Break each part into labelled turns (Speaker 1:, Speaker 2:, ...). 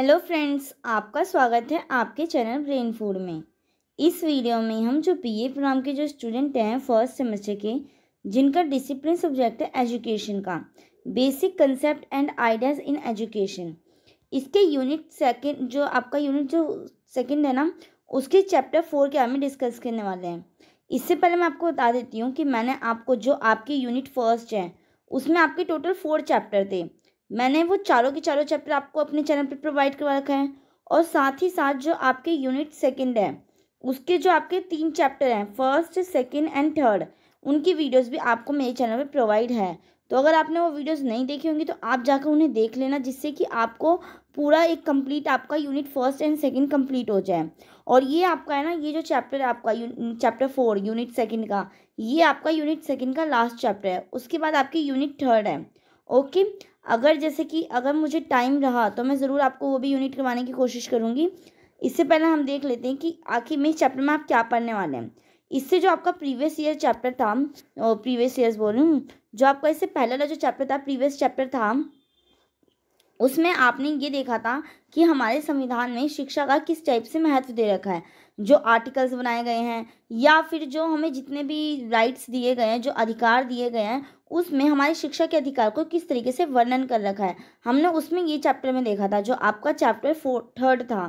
Speaker 1: hello friends आपका स्वागत है आपके चैनल ब्रेन फूड में इस वीडियो में हम जो पी ए प्रोग्राम के जो स्टूडेंट हैं फर्स्ट सेमेस्टर के जिनका डिसिप्लिन सब्जेक्ट है एजुकेशन का basic concept and ideas in education इसके यूनिट सेकंड जो आपका यूनिट जो सेकंड है ना उसके चैप्टर फोर के हमें डिस्कस करने वाले हैं इससे पहले मैं आपको बता देती हूँ कि मैंने आपको जो आपकी यूनिट फर्स्ट है उसमें आपके टोटल फोर चैप्टर थे मैंने वो चारों के चारों चैप्टर आपको अपने चैनल पर प्रोवाइड करवा रखा है और साथ ही साथ जो आपके यूनिट सेकंड है उसके जो आपके तीन चैप्टर हैं फर्स्ट सेकंड एंड थर्ड उनकी वीडियोस भी आपको मेरे चैनल पर प्रोवाइड है तो अगर आपने वो वीडियोस नहीं देखी होंगी तो आप जाकर उन्हें देख लेना जिससे कि आपको पूरा एक कंप्लीट आपका unit first and second complete हो जाए और ये आपका है ना ये जो चैप्टर है आपका चैप्टर फोर यूनिट सेकंड का ये आपका यूनिट सेकंड का लास्ट चैप्टर है उसके बाद आपकी यूनिट थर्ड है ओके अगर जैसे कि अगर मुझे टाइम रहा तो मैं ज़रूर आपको वो भी यूनिट करवाने की कोशिश करूँगी इससे पहले हम देख लेते हैं कि आखिर में इस चैप्टर में आप क्या पढ़ने वाले हैं इससे जो आपका प्रीवियस ईयर चैप्टर था प्रीवियस ईयर बोल रही हूँ जो आपका इससे पहला वाला जो चैप्टर था प्रीवियस चैप्टर था उसमें आपने ये देखा था कि हमारे संविधान में शिक्षा का किस टाइप से महत्व दे रखा है जो आर्टिकल्स बनाए गए हैं या फिर जो हमें जितने भी राइट्स दिए गए हैं जो अधिकार दिए गए हैं उसमें हमारे शिक्षा के अधिकार को किस तरीके से वर्णन कर रखा है हमने उसमें ये चैप्टर में देखा था जो आपका चैप्टर फोर थर्ड था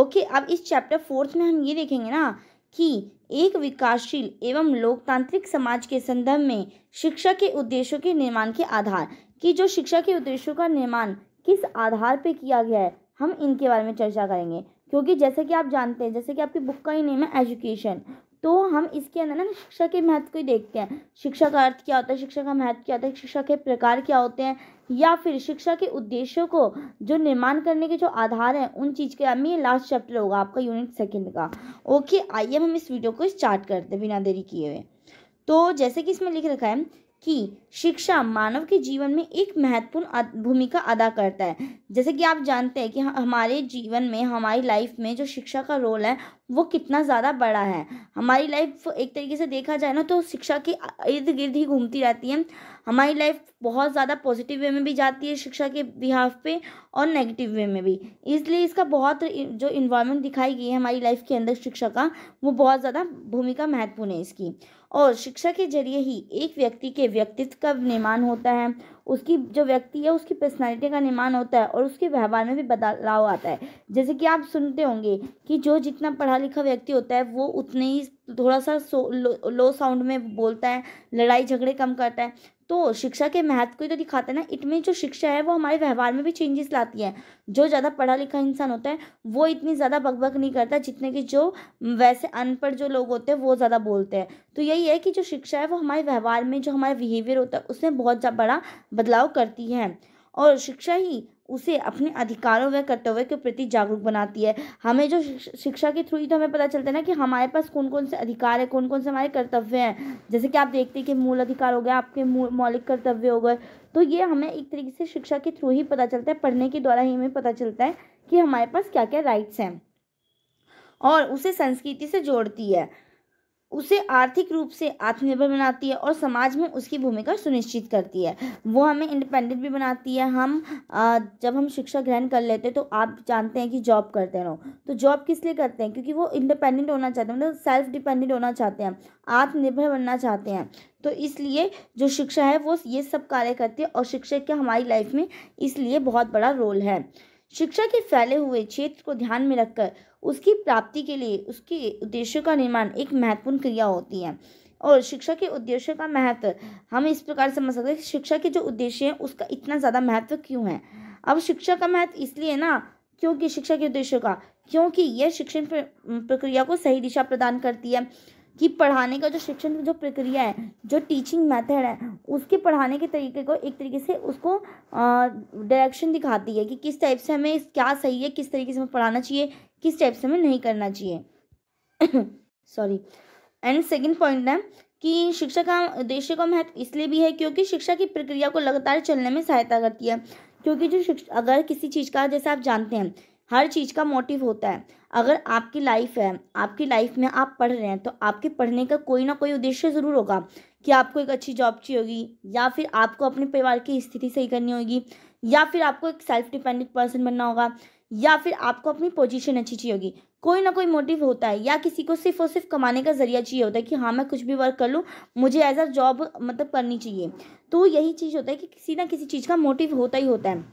Speaker 1: ओके अब इस चैप्टर फोर्थ में हम ये देखेंगे ना कि एक विकासशील एवं लोकतांत्रिक समाज के संदर्भ में शिक्षा के उद्देश्यों के निर्माण के आधार कि जो शिक्षा के उद्देश्यों का निर्माण किस आधार पर किया गया है हम इनके बारे में चर्चा करेंगे क्योंकि जैसे कि आप जानते हैं जैसे कि आपकी बुक का ही नेम है एजुकेशन तो हम इसके अंदर ना शिक्षा के महत्व को ही देखते हैं शिक्षा का अर्थ क्या होता है शिक्षा का महत्व क्या होता है शिक्षा के प्रकार क्या होते हैं या फिर शिक्षा के उद्देश्यों को जो निर्माण करने के जो आधार हैं उन चीज़ के में ये लास्ट चैप्टर होगा आपका यूनिट सेकेंड का ओके आइए हम इस वीडियो को स्टार्ट करते हैं बिना देरी किए हुए तो जैसे कि इसमें लिख रखा है कि शिक्षा मानव के जीवन में एक महत्वपूर्ण भूमिका अदा करता है जैसे कि आप जानते हैं कि हमारे जीवन में हमारी लाइफ में जो शिक्षा का रोल है वो कितना ज़्यादा बड़ा है हमारी लाइफ एक तरीके से देखा जाए ना तो शिक्षा के इर्द गिर्द ही घूमती रहती है हमारी लाइफ बहुत ज़्यादा पॉजिटिव वे में भी जाती है शिक्षा के बिहाफ पे और नेगेटिव वे में भी इसलिए इसका बहुत जो इन्वायरमेंट दिखाई गई है हमारी लाइफ के अंदर शिक्षा का वो बहुत ज़्यादा भूमिका महत्वपूर्ण है इसकी और शिक्षा के जरिए ही एक व्यक्ति के व्यक्तित्व का निर्माण होता है उसकी जो व्यक्ति है उसकी पर्सनालिटी का निर्माण होता है और उसके व्यवहार में भी बदलाव आता है जैसे कि आप सुनते होंगे कि जो जितना पढ़ा लिखा व्यक्ति होता है वो उतने ही थोड़ा सा लो, लो साउंड में बोलता है लड़ाई झगड़े कम करता है तो शिक्षा के महत्व को ही तो दिखाते हैं ना इट मीन जो शिक्षा है वो हमारे व्यवहार में भी चेंजेस लाती है जो ज़्यादा पढ़ा लिखा इंसान होता है वो इतनी ज़्यादा बकबक नहीं करता जितने कि जो वैसे अनपढ़ जो लोग होते हैं वो ज़्यादा बोलते हैं तो यही है कि जो शिक्षा है वो हमारे व्यवहार में जो हमारा बिहेवियर होता है उसमें बहुत बड़ा बदलाव करती है और शिक्षा ही उसे अपने अधिकारों व कर्तव्य के प्रति जागरूक बनाती है हमें जो शिक्षा के थ्रू ही तो हमें पता चलता है ना कि हमारे पास कौन कौन से अधिकार है कौन कौन से हमारे कर्तव्य हैं जैसे कि आप देखते हैं कि मूल अधिकार हो गए आपके मौलिक कर्तव्य हो गए तो ये हमें एक तरीके से शिक्षा के थ्रू ही पता चलता है पढ़ने के द्वारा ही हमें पता चलता है कि हमारे पास क्या क्या राइट्स हैं और उसे संस्कृति से जोड़ती है उसे आर्थिक रूप से आत्मनिर्भर बनाती है और समाज में उसकी भूमिका सुनिश्चित करती है वो हमें इंडिपेंडेंट भी बनाती है हम जब हम शिक्षा ग्रहण कर लेते हैं तो आप जानते हैं कि जॉब करते रहो तो जॉब किस लिए करते हैं क्योंकि वो इंडिपेंडेंट होना चाहते हैं मतलब सेल्फ डिपेंडेंट होना चाहते हैं आत्मनिर्भर बनना चाहते हैं तो इसलिए जो शिक्षा है वो ये सब कार्य करती है और शिक्षा के हमारी लाइफ में इसलिए बहुत बड़ा रोल है शिक्षा के फैले हुए क्षेत्र को ध्यान में रखकर उसकी प्राप्ति के लिए उसके उद्देश्य का निर्माण एक महत्वपूर्ण क्रिया होती है और शिक्षा के उद्देश्य का महत्व हम इस प्रकार समझ सकते हैं शिक्षा के जो उद्देश्य हैं उसका इतना ज़्यादा महत्व क्यों है अब शिक्षा का महत्व इसलिए ना क्योंकि शिक्षा के उद्देश्य का क्योंकि यह शिक्षण प्रक्रिया को सही दिशा प्रदान करती है कि पढ़ाने का जो शिक्षण की जो प्रक्रिया है जो टीचिंग मेथड है उसके पढ़ाने के तरीके को एक तरीके से उसको डायरेक्शन दिखाती है कि किस टाइप से हमें क्या सही है किस तरीके से हमें पढ़ाना चाहिए किस टाइप से हमें नहीं करना चाहिए सॉरी एंड सेकेंड पॉइंट है कि शिक्षा का उद्देश्य का महत्व इसलिए भी है क्योंकि शिक्षा की प्रक्रिया को लगातार चलने में सहायता करती है क्योंकि जो शिक्षा अगर किसी चीज़ का जैसे आप जानते हैं हर चीज़ का मोटिव होता है अगर आपकी लाइफ है आपकी लाइफ में आप पढ़ रहे हैं तो आपके पढ़ने का कोई ना कोई उद्देश्य ज़रूर होगा कि आपको एक अच्छी जॉब चाहिए होगी या फिर आपको अपने परिवार की स्थिति सही करनी होगी या फिर आपको एक सेल्फ डिपेंडेंट पर्सन बनना होगा या फिर आपको अपनी पोजीशन अच्छी चाहिए होगी कोई ना कोई मोटिव होता है या किसी को सिर्फ और सिर्फ कमाने का जरिया चाहिए होता है कि हाँ मैं कुछ भी वर्क कर लूँ मुझे एज अ जॉब मतलब करनी चाहिए तो यही चीज़ होता है कि किसी ना किसी चीज़ का मोटिव होता ही होता है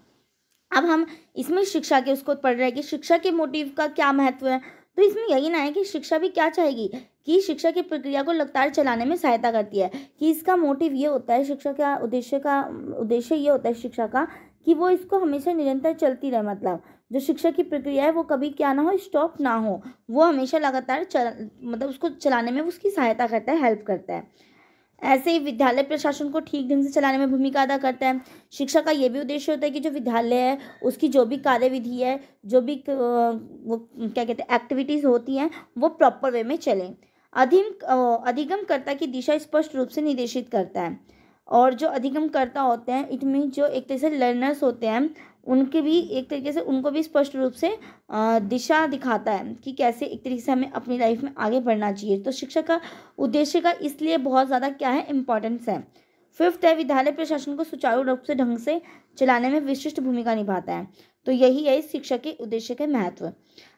Speaker 1: अब हम इसमें शिक्षा के उसको पढ़ रहे हैं कि शिक्षा के मोटिव का क्या महत्व है तो इसमें यही ना है कि शिक्षा भी क्या चाहेगी कि शिक्षा की प्रक्रिया को लगातार चलाने में सहायता करती है कि इसका मोटिव ये होता है शिक्षा का उद्देश्य का उद्देश्य ये होता है शिक्षा का कि वो इसको हमेशा निरंतर चलती रहे मतलब जो शिक्षा की प्रक्रिया है वो कभी क्या ना हो स्टॉप ना हो वो हमेशा लगातार चल मतलब उसको चलाने में उसकी सहायता करता है हेल्प करता है ऐसे ही विद्यालय प्रशासन को ठीक ढंग से चलाने में भूमिका अदा करता है शिक्षा का ये भी उद्देश्य होता है कि जो विद्यालय है उसकी जो भी कार्यविधि है जो भी वो क्या कहते हैं एक्टिविटीज़ होती हैं वो प्रॉपर वे में चलें अधिम अधिगमकर्ता की दिशा स्पष्ट रूप से निर्देशित करता है और जो अधिगमकर्ता होते हैं इट मीन जो एक तरह से लर्नर्स होते हैं उनके भी एक तरीके से उनको भी स्पष्ट रूप से दिशा दिखाता है कि कैसे एक तरीके से हमें अपनी लाइफ में आगे बढ़ना चाहिए तो शिक्षा का उद्देश्य का इसलिए बहुत ज़्यादा क्या है इम्पोर्टेंस है फिफ्थ है विद्यालय प्रशासन को सुचारू रूप से ढंग से चलाने में विशिष्ट भूमिका निभाता है तो यही है इस शिक्षा के उद्देश्य के महत्व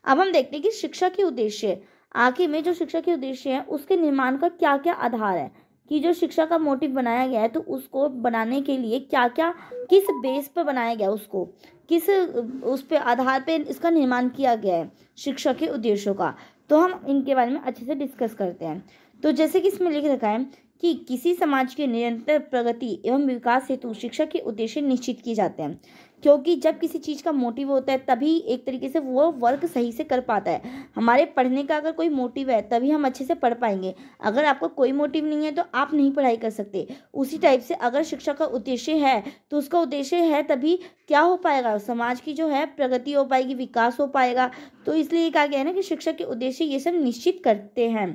Speaker 1: अब हम देखते हैं कि शिक्षा के उद्देश्य आगे में जो शिक्षा के उद्देश्य है उसके निर्माण का क्या क्या आधार है कि जो शिक्षा का मोटिव बनाया गया है तो उसको बनाने के लिए क्या क्या किस बेस पर बनाया गया उसको किस उस पर आधार पर इसका निर्माण किया गया है शिक्षा के उद्देश्यों का तो हम इनके बारे में अच्छे से डिस्कस करते हैं तो जैसे कि इसमें लिख रखा है कि किसी समाज के निरंतर प्रगति एवं विकास हेतु शिक्षा के उद्देश्य निश्चित किए जाते हैं क्योंकि जब किसी चीज़ का मोटिव होता है तभी एक तरीके से वो वर्क सही से कर पाता है हमारे पढ़ने का अगर कोई मोटिव है तभी हम अच्छे से पढ़ पाएंगे अगर आपका कोई मोटिव नहीं है तो आप नहीं पढ़ाई कर सकते उसी टाइप से अगर शिक्षा का उद्देश्य है तो उसका उद्देश्य है तभी क्या हो पाएगा समाज की जो है प्रगति हो पाएगी विकास हो पाएगा तो इसलिए कहा गया है ना कि शिक्षा के उद्देश्य ये सब निश्चित करते हैं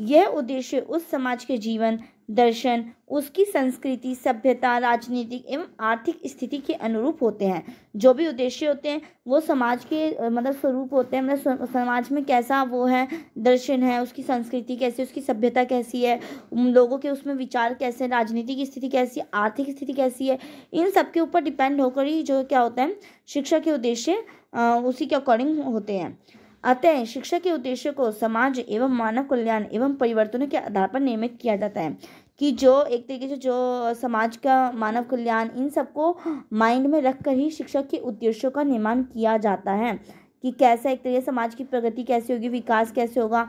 Speaker 1: यह उद्देश्य उस समाज के जीवन दर्शन उसकी संस्कृति सभ्यता राजनीतिक एवं आर्थिक स्थिति के अनुरूप होते हैं जो भी उद्देश्य होते हैं वो समाज के मतलब स्वरूप होते हैं मतलब समाज में कैसा वो है दर्शन है उसकी संस्कृति कैसी उसकी सभ्यता कैसी है लोगों के उसमें विचार कैसे हैं राजनीतिक स्थिति कैसी है आर्थिक स्थिति कैसी है इन सब के ऊपर डिपेंड होकर ही जो क्या होता है शिक्षा के उद्देश्य उसी के अकॉर्डिंग होते हैं अतः शिक्षा के उद्देश्य को समाज एवं मानव कल्याण एवं परिवर्तनों के आधार पर नियमित किया जाता है कि जो एक तरीके से जो समाज का मानव कल्याण इन सबको माइंड में रख कर ही शिक्षा के उद्देश्यों का निर्माण किया जाता है कि कैसे एक तरीके समाज की प्रगति कैसे होगी विकास कैसे होगा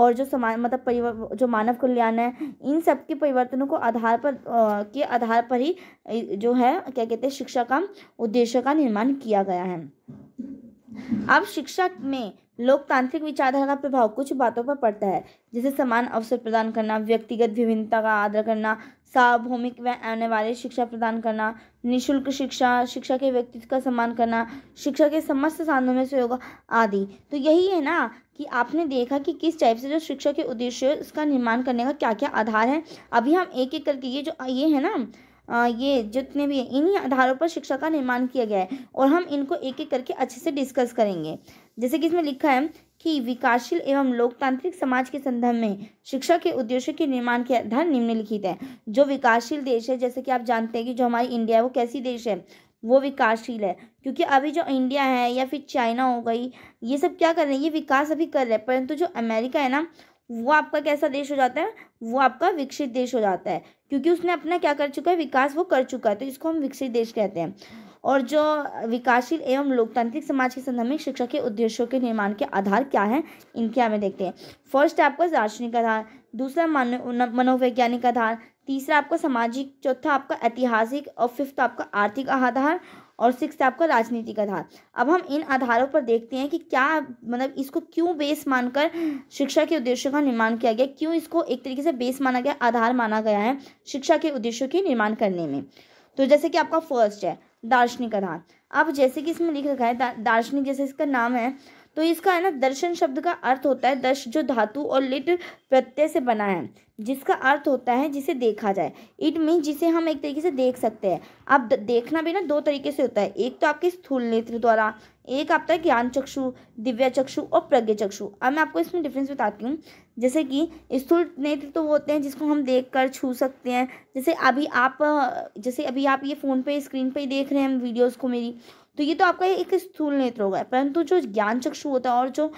Speaker 1: और जो समाज मतलब परिवर जो मानव कल्याण है इन सब के परिवर्तनों को आधार पर आ, के आधार पर ही जो है क्या कहते हैं शिक्षा का उद्देश्य का निर्माण किया गया है अब शिक्षा में लोकतांत्रिक विचारधारा का प्रभाव कुछ बातों पर पड़ता है जैसे समान अवसर प्रदान करना व्यक्तिगत विभिन्नता का आदर करना सार्वभौमिक व अनिवार्य शिक्षा प्रदान करना निशुल्क शिक्षा शिक्षा के व्यक्तित्व का सम्मान करना शिक्षा के समस्त साधनों में सहयोग आदि तो यही है ना कि आपने देखा कि किस टाइप से जो शिक्षा के उद्देश्य उसका निर्माण करने का क्या क्या आधार है अभी हम एक एक करके ये जो ये है ना आ, ये जितने भी इन्हीं आधारों पर शिक्षा का निर्माण किया गया है और हम इनको एक एक करके अच्छे से डिस्कस करेंगे जैसे कि इसमें लिखा है कि विकासशील एवं लोकतांत्रिक समाज के संदर्भ में शिक्षा के उद्देश्य के निर्माण के आधार निम्नलिखित है जो विकासशील देश है जैसे कि आप जानते हैं कि जो हमारी इंडिया है वो कैसी देश है वो विकासशील है क्योंकि अभी जो इंडिया है या फिर चाइना हो गई ये सब क्या कर रहे हैं ये विकास अभी कर रहे हैं परंतु जो अमेरिका है ना वो आपका कैसा देश हो जाता है वो आपका विकसित देश हो जाता है क्योंकि उसने अपना क्या कर चुका है विकास वो कर चुका है तो इसको हम विकसित देश कहते हैं और जो विकासशील एवं लोकतांत्रिक समाज के संदर्भ में शिक्षा के उद्देश्यों के निर्माण के आधार क्या हैं इनके हमें देखते हैं फर्स्ट है आपका दार्शनिक आधार दूसरा मनोवैज्ञानिक आधार तीसरा आपका सामाजिक चौथा आपका ऐतिहासिक और फिफ्थ आपका आर्थिक आधार और सिक्स आपका राजनीतिक आधार अब हम इन आधारों पर देखते हैं कि क्या मतलब इसको क्यों बेस मानकर शिक्षा के उद्देश्यों का निर्माण किया गया क्यों इसको एक तरीके से बेस माना गया आधार माना गया है शिक्षा के उद्देश्यों के निर्माण करने में तो जैसे कि आपका फर्स्ट है दार्शनिक आधार अब जैसे कि इसमें लिख रखा है दार्शनिक जैसे इसका नाम है तो इसका है ना दर्शन शब्द का अर्थ होता है दर्श जो धातु और लिट प्रत्यय से बना है जिसका अर्थ होता है जिसे देखा जाए इट मीन जिसे हम एक तरीके से देख सकते हैं अब देखना भी ना दो तरीके से होता है एक तो आपके स्थूल नेत्र द्वारा एक आपका ज्ञान चक्षु दिव्या चक्षु और प्रज्ञ चक्षु अब मैं आपको इसमें डिफरेंस बताती हूँ जैसे कि स्थूल नेत्र तो वो होते हैं जिसको हम देख कर छू सकते हैं जैसे अभी आप जैसे अभी आप ये फ़ोन पे स्क्रीन पे ही देख रहे हैं वीडियोज़ को मेरी तो ये तो आपका एक स्थूल नेत्र होगा परंतु जो ज्ञान चक्षु होता है और जो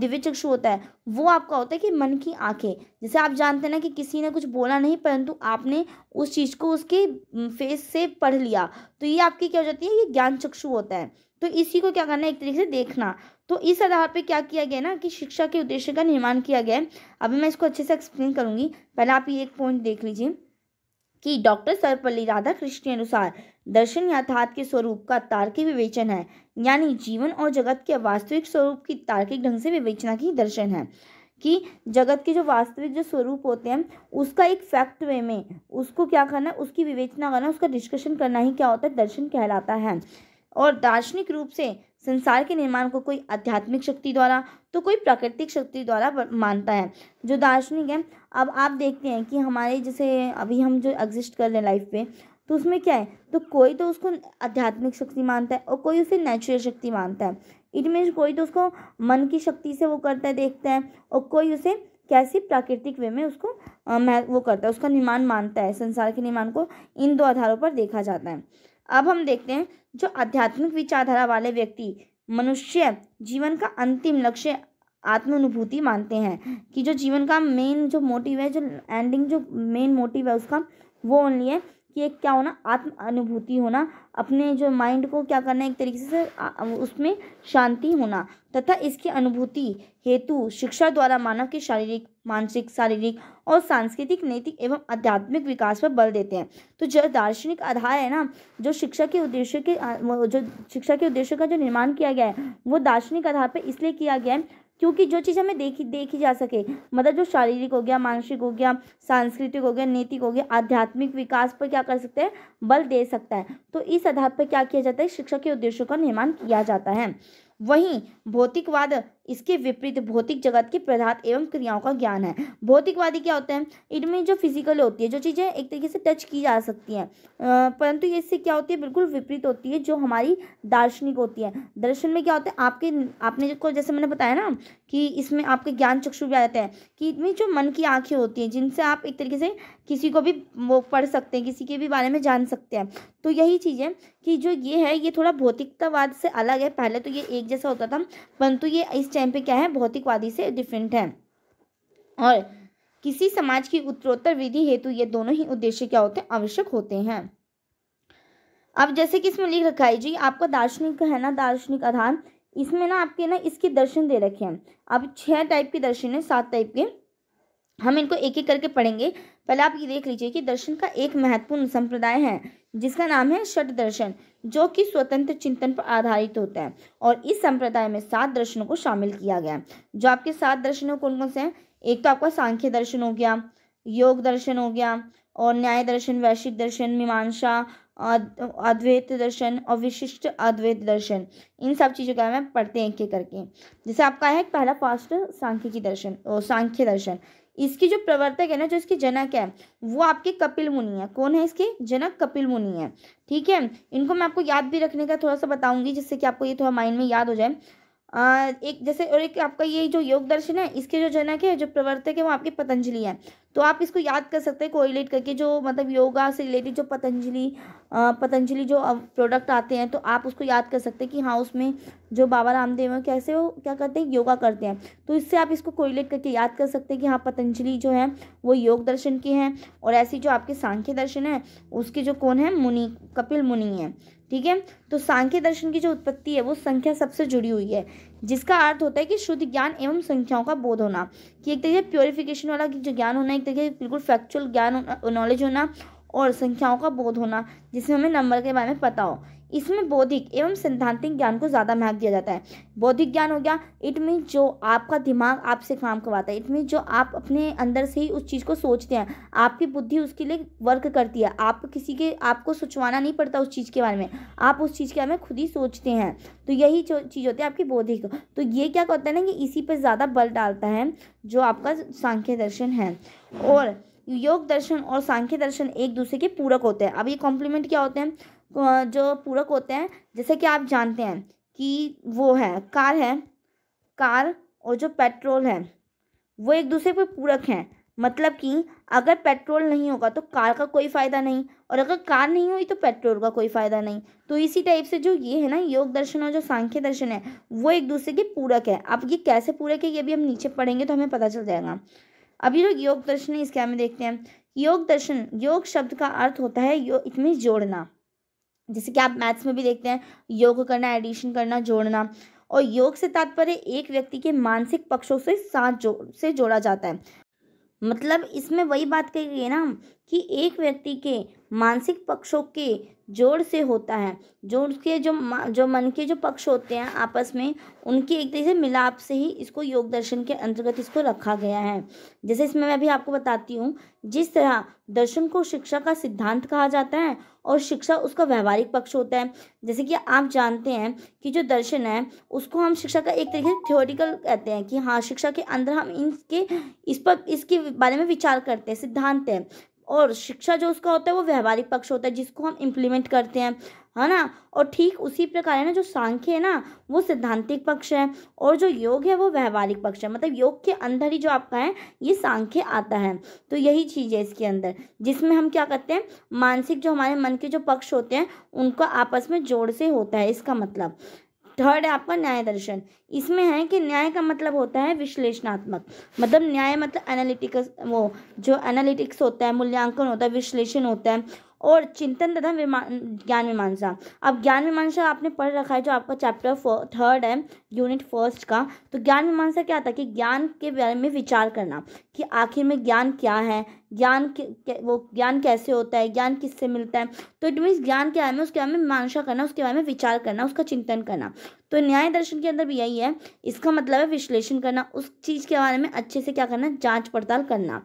Speaker 1: दिव्य चक्षु होता है वो आपका होता है कि मन की आंखें जैसे आप जानते हैं ना कि किसी ने कुछ बोला नहीं परंतु आपने उस चीज़ को उसके फेस से पढ़ लिया तो ये आपकी क्या हो जाती है ये ज्ञान चक्षु होता है तो इसी को क्या करना है एक तरीके से देखना तो इस आधार पे क्या किया गया ना कि शिक्षा के उद्देश्य का निर्माण किया गया है अभी मैं इसको अच्छे से एक्सप्लेन करूंगी पहले आप ये एक पॉइंट देख लीजिए कि डॉक्टर सर्वपल्ली राधा कृष्ण के अनुसार दर्शन यथार्थ के स्वरूप का तार्किक विवेचन है यानी जीवन और जगत के वास्तविक स्वरूप की तार्किक ढंग से विवेचना की दर्शन है कि जगत के जो वास्तविक जो स्वरूप होते हैं उसका एक फैक्ट वे में उसको क्या करना उसकी विवेचना करना उसका डिस्कशन करना ही क्या होता है दर्शन कहलाता है और दार्शनिक रूप से संसार के निर्माण को कोई आध्यात्मिक शक्ति द्वारा तो कोई प्राकृतिक शक्ति द्वारा मानता है जो दार्शनिक है अब आप देखते हैं कि हमारे जैसे अभी हम जो एग्जिस्ट कर रहे हैं लाइफ में तो उसमें क्या है तो कोई तो उसको आध्यात्मिक शक्ति मानता है और कोई उसे नेचुरल शक्ति मानता है इट मीन्स कोई तो उसको मन की शक्ति से वो करता है देखता है और कोई उसे कैसी प्राकृतिक वे में उसको वो करता है उसका निर्माण मानता है संसार के निर्माण को इन दो आधारों पर देखा जाता है अब हम देखते हैं जो आध्यात्मिक विचारधारा वाले व्यक्ति मनुष्य जीवन का अंतिम लक्ष्य आत्म अनुभूति मानते हैं कि जो जीवन का मेन जो मोटिव है जो एंडिंग जो मेन मोटिव है उसका वो ओनली है कि एक क्या होना आत्म अनुभूति होना अपने जो माइंड को क्या करना एक तरीके से उसमें शांति होना तथा इसकी अनुभूति हेतु शिक्षा द्वारा मानव के शारीरिक मानसिक शारीरिक और सांस्कृतिक नैतिक एवं आध्यात्मिक विकास पर बल देते हैं तो जो दार्शनिक आधार है ना जो शिक्षा के उद्देश्य के जो शिक्षा के उद्देश्य का जो निर्माण किया गया है वो दार्शनिक आधार पर इसलिए किया गया है क्योंकि जो चीज़ हमें देखी देखी जा सके मतलब जो शारीरिक हो गया मानसिक हो गया सांस्कृतिक हो गया नैतिक हो गया आध्यात्मिक विकास पर क्या कर सकते हैं बल दे सकता है तो इस आधार पर क्या किया जाता है शिक्षा के उद्देश्यों का निर्माण किया जाता है वहीं भौतिकवाद इसके विपरीत भौतिक जगत के पदार्थ एवं क्रियाओं का ज्ञान है भौतिकवादी क्या होते हैं इनमें जो फिजिकल होती है जो चीज़ें एक तरीके से टच की जा सकती हैं परंतु ये इससे क्या होती है बिल्कुल विपरीत होती है जो हमारी दार्शनिक होती है दर्शन में क्या होता है आपके आपने जो जैसे मैंने बताया ना कि इसमें आपके ज्ञान चक्षु भी आ जाते हैं कि इतनी जो मन की आंखें होती हैं जिनसे आप एक तरीके से किसी को भी वो पढ़ सकते हैं किसी के भी बारे में जान सकते हैं तो यही चीज़ है कि जो ये है ये थोड़ा भौतिकतावाद से अलग है पहले तो ये एक जैसा होता था परंतु ये इस टाइम पर क्या है भौतिकवादी से डिफरेंट है और किसी समाज की उत्तरोत्तर विधि हेतु ये दोनों ही उद्देश्य क्या होते हैं आवश्यक होते हैं अब जैसे कि इसमें लिख रखा है जी आपका दार्शनिक है ना दार्शनिक आधार इसमें ना आपके ना इसके दर्शन दे रखे हैं अब छह टाइप के दर्शन है सात टाइप के हम इनको एक एक करके पढ़ेंगे पहले आप ये देख लीजिए कि दर्शन का एक महत्वपूर्ण संप्रदाय है जिसका नाम है षट दर्शन जो कि स्वतंत्र चिंतन पर आधारित होता है और इस संप्रदाय में सात दर्शनों को शामिल किया गया है जो आपके सात दर्शनों कौन कौन से हैं एक तो आपका सांख्य दर्शन हो गया योग दर्शन हो गया और न्याय दर्शन वैश्विक दर्शन मीमांसा अद्वैत दर्शन और विशिष्ट अद्वैत दर्शन इन सब चीज़ों के बारे में पढ़ते हैं एक एक करके जैसे आपका है पहला फास्ट सांख्यिकी दर्शन और सांख्य दर्शन इसकी जो प्रवर्तक है ना जो इसके जनक है वो आपके कपिल मुनि है कौन है इसके जनक कपिल मुनि है ठीक है इनको मैं आपको याद भी रखने का थोड़ा सा बताऊंगी जिससे कि आपको ये थोड़ा माइंड में याद हो जाए एक जैसे और एक आपका ये जो योग दर्शन है इसके जो जनक है जो प्रवर्तक है वो आपके पतंजलि है तो आप इसको याद कर सकते हैं कोरिलेट करके जो मतलब योगा से रिलेटेड जो पतंजलि पतंजलि जो प्रोडक्ट आते हैं तो आप उसको याद कर सकते हैं कि हाँ उसमें जो बाबा रामदेव है कैसे वो क्या करते हैं योगा करते हैं तो इससे आप इसको कोरिलेट करके याद कर सकते हैं कि हाँ पतंजलि जो है वो योग दर्शन के हैं और ऐसी जो आपके सांख्य दर्शन है उसके जो कौन है मुनि कपिल मुनि हैं ठीक है तो सांख्य दर्शन की जो उत्पत्ति है वो संख्या सबसे जुड़ी हुई है जिसका अर्थ होता है कि शुद्ध ज्ञान एवं संख्याओं का बोध होना कि एक तरीके प्योरिफिकेशन वाला जो ज्ञान होना एक तरीके बिल्कुल फैक्चुअल ज्ञान नॉलेज होना और संख्याओं का बोध होना जिसमें हमें नंबर के बारे में पता हो इसमें बौद्धिक एवं सिद्धांतिक ज्ञान को ज़्यादा महत्व दिया जाता है बौद्धिक ज्ञान हो गया इट मीन जो आपका दिमाग आपसे काम करवाता है इट मीन जो आप अपने अंदर से ही उस चीज़ को सोचते हैं आपकी बुद्धि उसके लिए वर्क करती है आप किसी के आपको सोचवाना नहीं पड़ता उस चीज़ के बारे में आप उस चीज़ के बारे में खुद ही सोचते हैं तो यही चीज़ होती है आपकी बौद्धिक तो ये क्या कहते हैं ना कि इसी पर ज़्यादा बल डालता है जो आपका सांख्य दर्शन है और योग दर्शन और सांख्य दर्शन एक दूसरे के पूरक होते हैं अब ये कॉम्प्लीमेंट क्या होते हैं जो पूरक होते हैं जैसे कि आप जानते हैं कि वो है कार है कार और जो पेट्रोल है वो एक दूसरे पर पूरक हैं मतलब कि अगर पेट्रोल नहीं होगा तो कार का कोई फ़ायदा नहीं और अगर कार नहीं हुई तो पेट्रोल का कोई फ़ायदा नहीं तो इसी टाइप से जो ये है ना योग दर्शन और जो सांख्य दर्शन है वो एक दूसरे के पूरक है अब ये कैसे पूरक है ये भी हम नीचे पढ़ेंगे तो हमें पता चल जाएगा अभी जो योग दर्शन है इसके हमें देखते हैं योग दर्शन योग शब्द का अर्थ होता है यो इतमें जोड़ना जैसे कि आप मैथ्स में भी देखते हैं योग करना एडिशन करना जोड़ना और योग से तात्पर्य एक व्यक्ति के मानसिक पक्षों से साथ जोड़ से जोड़ा जाता है मतलब इसमें वही बात कही गई है ना कि एक व्यक्ति के मानसिक पक्षों के जोड़ से होता है जोड़ के जो जो मन के जो पक्ष होते हैं आपस में उनके एक तरह से मिलाप से ही इसको योग दर्शन के अंतर्गत इसको रखा गया है जैसे इसमें मैं भी आपको बताती हूँ जिस तरह दर्शन को शिक्षा का सिद्धांत कहा जाता है और शिक्षा उसका व्यवहारिक पक्ष होता है जैसे कि आप जानते हैं कि जो दर्शन है उसको हम शिक्षा का एक तरीके से थ्योरिटिकल कहते हैं कि हाँ शिक्षा के अंदर हम इनके इस पर इसके बारे में विचार करते हैं सिद्धांत है और शिक्षा जो उसका होता है वो व्यवहारिक पक्ष होता है जिसको हम इम्प्लीमेंट करते हैं है ना और ठीक उसी प्रकार है ना जो सांख्य है ना वो सिद्धांतिक पक्ष है और जो योग है वो व्यवहारिक पक्ष है मतलब योग के अंदर ही जो आपका है ये सांख्य आता है तो यही चीज़ है इसके अंदर जिसमें हम क्या करते हैं मानसिक जो हमारे मन के जो पक्ष होते हैं उनका आपस में जोड़ से होता है इसका मतलब थर्ड है आपका न्याय दर्शन इसमें है कि न्याय का मतलब होता है विश्लेषणात्मक मतलब न्याय मतलब एनालिटिकल वो जो एनालिटिक्स होता है मूल्यांकन होता है विश्लेषण होता है और चिंतन तथा ज्ञान मीमांसा अब ज्ञान मीमांसा आपने पढ़ रखा है जो आपका चैप्टर थर्ड है यूनिट फर्स्ट का तो ज्ञान मीमांसा क्या था कि ज्ञान के बारे में विचार करना कि आखिर में ज्ञान क्या है ज्ञान वो ज्ञान कैसे होता है ज्ञान किससे मिलता है तो इट मीन्स ज्ञान के बारे में उसके बारे में मीमांसा करना उसके बारे में विचार करना उसका चिंतन करना तो न्याय दर्शन के अंदर भी यही है इसका मतलब है विश्लेषण करना उस चीज़ के बारे में अच्छे से क्या करना जाँच पड़ताल करना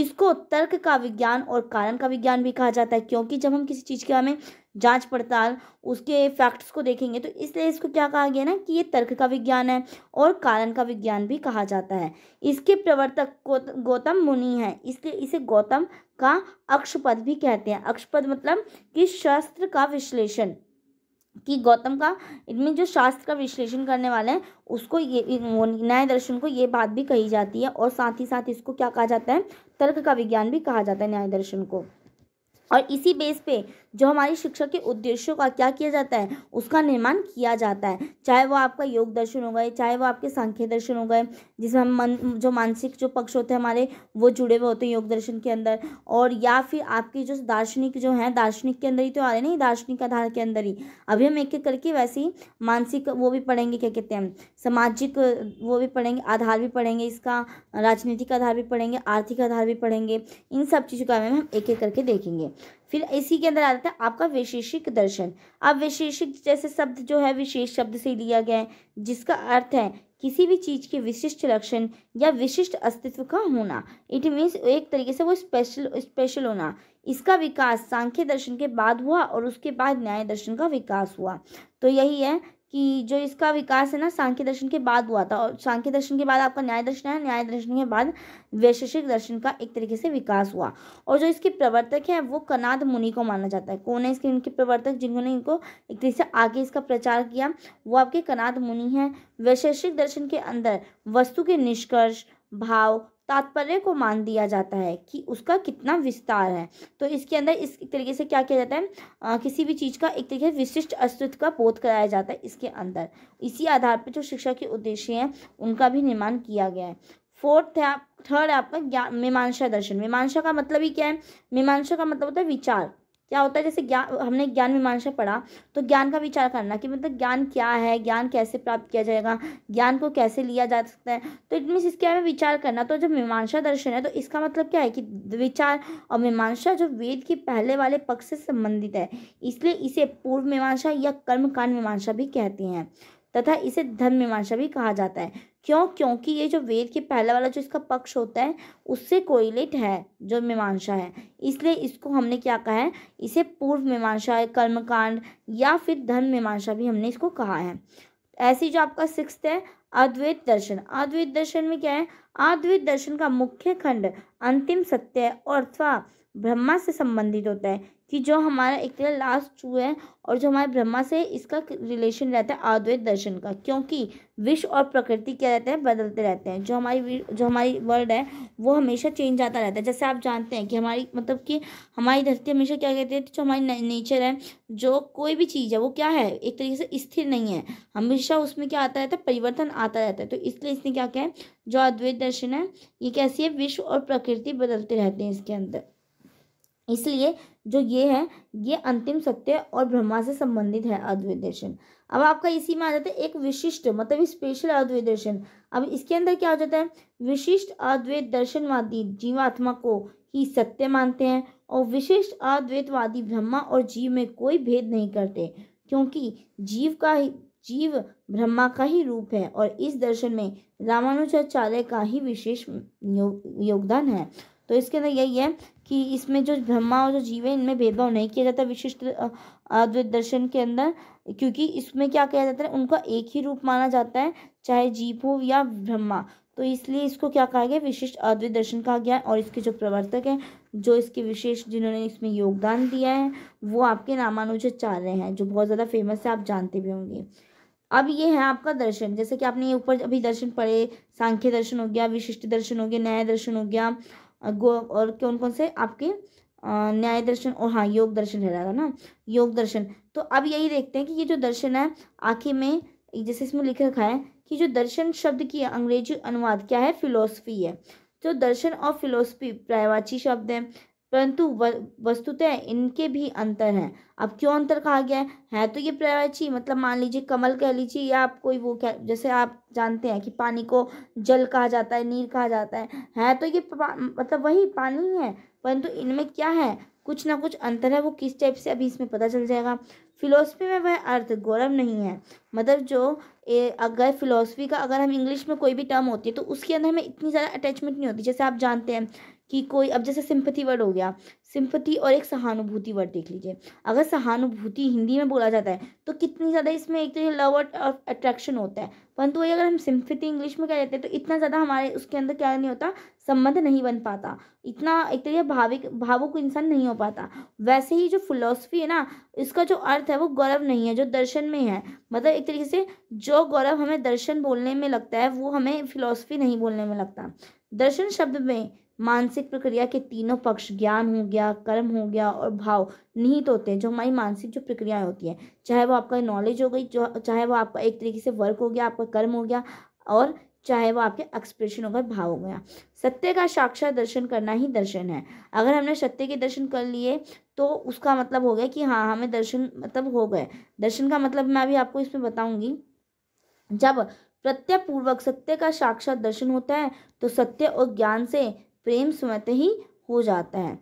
Speaker 1: इसको तर्क का विज्ञान और कारण का विज्ञान भी कहा जाता है क्योंकि जब हम किसी चीज़ के बारे में जांच पड़ताल उसके फैक्ट्स को देखेंगे तो इसलिए इसको क्या कहा गया ना कि ये तर्क का विज्ञान है और कारण का विज्ञान भी कहा जाता है इसके प्रवर्तक गौतम मुनि हैं इसलिए इसे गौतम का अक्षपद भी कहते हैं अक्षपद मतलब कि शास्त्र का विश्लेषण कि गौतम का इनमें जो शास्त्र का विश्लेषण करने वाले हैं उसको ये न्याय दर्शन को ये बात भी कही जाती है और साथ ही साथ इसको क्या कहा जाता है तर्क का विज्ञान भी कहा जाता है न्याय दर्शन को और इसी बेस पे जो हमारी शिक्षा के उद्देश्यों का क्या किया जाता है उसका निर्माण किया जाता है चाहे वो आपका योग दर्शन हो गए चाहे वो आपके सांख्य दर्शन हो गए जिसमें हम मन जो मानसिक जो पक्ष होते हैं हमारे वो जुड़े हुए होते हैं योग दर्शन के अंदर और या फिर आपके जो दार्शनिक जो हैं दार्शनिक के अंदर ही तो आ रहे नहीं दार्शनिक आधार के अंदर ही अभी हम एक एक करके वैसे ही मानसिक वो भी पढ़ेंगे क्या कहते हैं सामाजिक वो भी पढ़ेंगे आधार भी पढ़ेंगे इसका राजनीतिक आधार भी पढ़ेंगे आर्थिक आधार भी पढ़ेंगे इन सब चीज़ों का हम एक एक करके देखेंगे फिर इसी के अंदर आ जाता है आपका वैशेषिक दर्शन अब वैशेषिक जैसे शब्द जो है विशेष शब्द से लिया गया है जिसका अर्थ है किसी भी चीज़ के विशिष्ट लक्षण या विशिष्ट अस्तित्व का होना इट मीन्स एक तरीके से वो स्पेशल स्पेशल होना इसका विकास सांख्य दर्शन के बाद हुआ और उसके बाद न्याय दर्शन का विकास हुआ तो यही है कि जो इसका विकास है ना सांख्य दर्शन के बाद हुआ था और सांख्य दर्शन के बाद आपका न्याय दर्शन है न्याय दर्शन के बाद वैशेषिक दर्शन का एक तरीके से विकास हुआ और जो इसके प्रवर्तक हैं वो कनाद मुनि को माना जाता है कौन है इसके इनके प्रवर्तक जिन्होंने इनको एक तरीके से आगे इसका प्रचार किया वो आपके कनाद मुनि हैं वैशेषिक दर्शन के अंदर वस्तु के निष्कर्ष भाव तात्पर्य को मान दिया जाता है कि उसका कितना विस्तार है तो इसके अंदर इस तरीके से क्या किया जाता है आ, किसी भी चीज़ का एक तरीके से विशिष्ट अस्तित्व का बोध कराया जाता है इसके अंदर इसी आधार पर जो शिक्षा के उद्देश्य हैं उनका भी निर्माण किया गया है फोर्थ है आप थर्ड है आपका ज्ञान मीमांसा दर्शन मीमांसा का मतलब ही क्या है मीमांसा का मतलब होता है विचार क्या होता है जैसे ज्ञान हमने ज्ञान मीमांसा पढ़ा तो ज्ञान का विचार करना कि मतलब ज्ञान क्या है ज्ञान कैसे प्राप्त किया जाएगा ज्ञान को कैसे लिया जा सकता है तो इट मीन्स इसके बारे में विचार करना तो जब मीमांसा दर्शन है तो इसका मतलब क्या है कि विचार और मीमांसा जो वेद के पहले वाले पक्ष से संबंधित है इसलिए इसे पूर्व मीमांसा या कर्मकांड मीमांसा भी कहती हैं तथा इसे धर्म मीमांसा भी कहा जाता है क्यों क्योंकि ये जो वेद के पहला वाला जो इसका पक्ष होता है उससे कोयलेट है जो मीमांसा है इसलिए इसको हमने क्या कहा है इसे पूर्व मीमांसा कर्मकांड या फिर धर्म मीमांसा भी हमने इसको कहा है ऐसी जो आपका सिक्स है अद्वैत दर्शन अद्वैत दर्शन में क्या है अद्वैत दर्शन का मुख्य खंड अंतिम सत्य और अथवा ब्रह्मा से संबंधित होता है कि जो हमारा एक तरह लास्ट टू है और जो हमारे ब्रह्मा से इसका रिलेशन रहता है अद्वैत दर्शन का क्योंकि विश्व और प्रकृति क्या रहते हैं बदलते रहते हैं जो हमारी जो हमारी वर्ल्ड है वो हमेशा चेंज आता रहता है जैसे आप जानते हैं कि हमारी मतलब कि हमारी धरती हमेशा क्या कहते हैं जो हमारी नेचर है जो कोई भी चीज़ है वो क्या है एक तरीके से स्थिर नहीं है हमेशा उसमें क्या आता रहता है परिवर्तन आता रहता है तो इसलिए इसने क्या क्या है जो अद्वैत दर्शन है ये कैसी है विश्व और प्रकृति बदलते रहते हैं इसके अंदर इसलिए जो ये है ये अंतिम सत्य और ब्रह्मा से संबंधित है अद्वैत दर्शन अब आपका इसी में आ जाता है एक विशिष्ट मतलब स्पेशल अद्वैत दर्शन अब इसके अंदर क्या हो जाता है विशिष्ट अद्वैत दर्शनवादी जीवात्मा को ही सत्य मानते हैं और विशिष्ट अद्वैतवादी ब्रह्मा और जीव में कोई भेद नहीं करते क्योंकि जीव का ही जीव ब्रह्मा का ही रूप है और इस दर्शन में रामानुजाचार्य का ही विशेष योगदान है तो इसके अंदर यही है कि इसमें जो ब्रह्मा और जो जीव है इनमें भेदभाव नहीं किया जाता विशिष्ट अद्वैत दर्शन के अंदर क्योंकि इसमें क्या कहा जाता है उनका एक ही रूप माना जाता है चाहे जीव हो या ब्रह्मा तो इसलिए इसको क्या कहा गया विशिष्ट अद्वैत दर्शन कहा गया है और इसके जो प्रवर्तक हैं जो इसके विशेष जिन्होंने इसमें योगदान दिया है वो आपके नामानुजाचार्य हैं जो बहुत ज़्यादा फेमस है आप जानते भी होंगे अब ये है आपका दर्शन जैसे कि आपने ये ऊपर अभी दर्शन पढ़े सांख्य दर्शन हो गया विशिष्ट दर्शन हो गया न्याय दर्शन हो गया और कौन कौन से आपके न्याय दर्शन और हाँ योग दर्शन रह ना योग दर्शन तो अब यही देखते हैं कि ये जो दर्शन है आखिर में जैसे इसमें लिख रखा है कि जो दर्शन शब्द की अंग्रेजी अनुवाद क्या है फिलोसफी है तो दर्शन और फिलोसफी प्रायवाची शब्द है परंतु वस्तुतः इनके भी अंतर हैं अब क्यों अंतर कहा गया है है तो ये प्रायची मतलब मान लीजिए कमल कह लीजिए या आप कोई वो क्या जैसे आप जानते हैं कि पानी को जल कहा जाता है नीर कहा जाता है है तो ये मतलब वही पानी है परंतु इनमें क्या है कुछ ना कुछ अंतर है वो किस टाइप से अभी इसमें पता चल जाएगा फिलोसफी में वह अर्थ गौरव नहीं है मतलब जो ए, अगर फिलोसफी का अगर हम इंग्लिश में कोई भी टर्म होती है तो उसके अंदर हमें इतनी ज़्यादा अटैचमेंट नहीं होती जैसे आप जानते हैं कि कोई अब जैसे सिंपथी वर्ड हो गया सिंपथी और एक सहानुभूति वर्ड देख लीजिए अगर सहानुभूति हिंदी में बोला जाता है तो कितनी ज़्यादा इसमें एक तो ये लव और अट्रैक्शन होता है परंतु वही अगर हम सिंपति इंग्लिश में कह देते हैं तो इतना ज़्यादा हमारे उसके अंदर क्या नहीं होता संबंध नहीं बन पाता इतना एक तरीके तो भाविक भावुक इंसान नहीं हो पाता वैसे ही जो फिलोसफी है ना इसका जो अर्थ है वो गौरव नहीं है जो दर्शन में है मतलब एक तरीके से जो गौरव हमें दर्शन बोलने में लगता है वो हमें फिलोसफी नहीं बोलने में लगता दर्शन शब्द में मानसिक प्रक्रिया के तीनों पक्ष ज्ञान हो गया कर्म हो गया और भाव निहित होते हैं जो हमारी मानसिक जो प्रक्रियाएं होती हैं चाहे वो आपका नॉलेज हो गई चाहे वो आपका एक तरीके से वर्क हो गया आपका कर्म हो गया और चाहे वो आपके एक्सप्रेशन हो गए भाव हो गया सत्य का साक्षात दर्शन करना ही दर्शन है अगर हमने सत्य के दर्शन कर लिए तो उसका मतलब हो गया कि हाँ हमें दर्शन मतलब हो गए दर्शन का मतलब मैं अभी आपको इसमें बताऊंगी जब प्रत्यय पूर्वक सत्य का साक्षात दर्शन होता है तो सत्य और ज्ञान से प्रेम स्वतः ही हो जाता है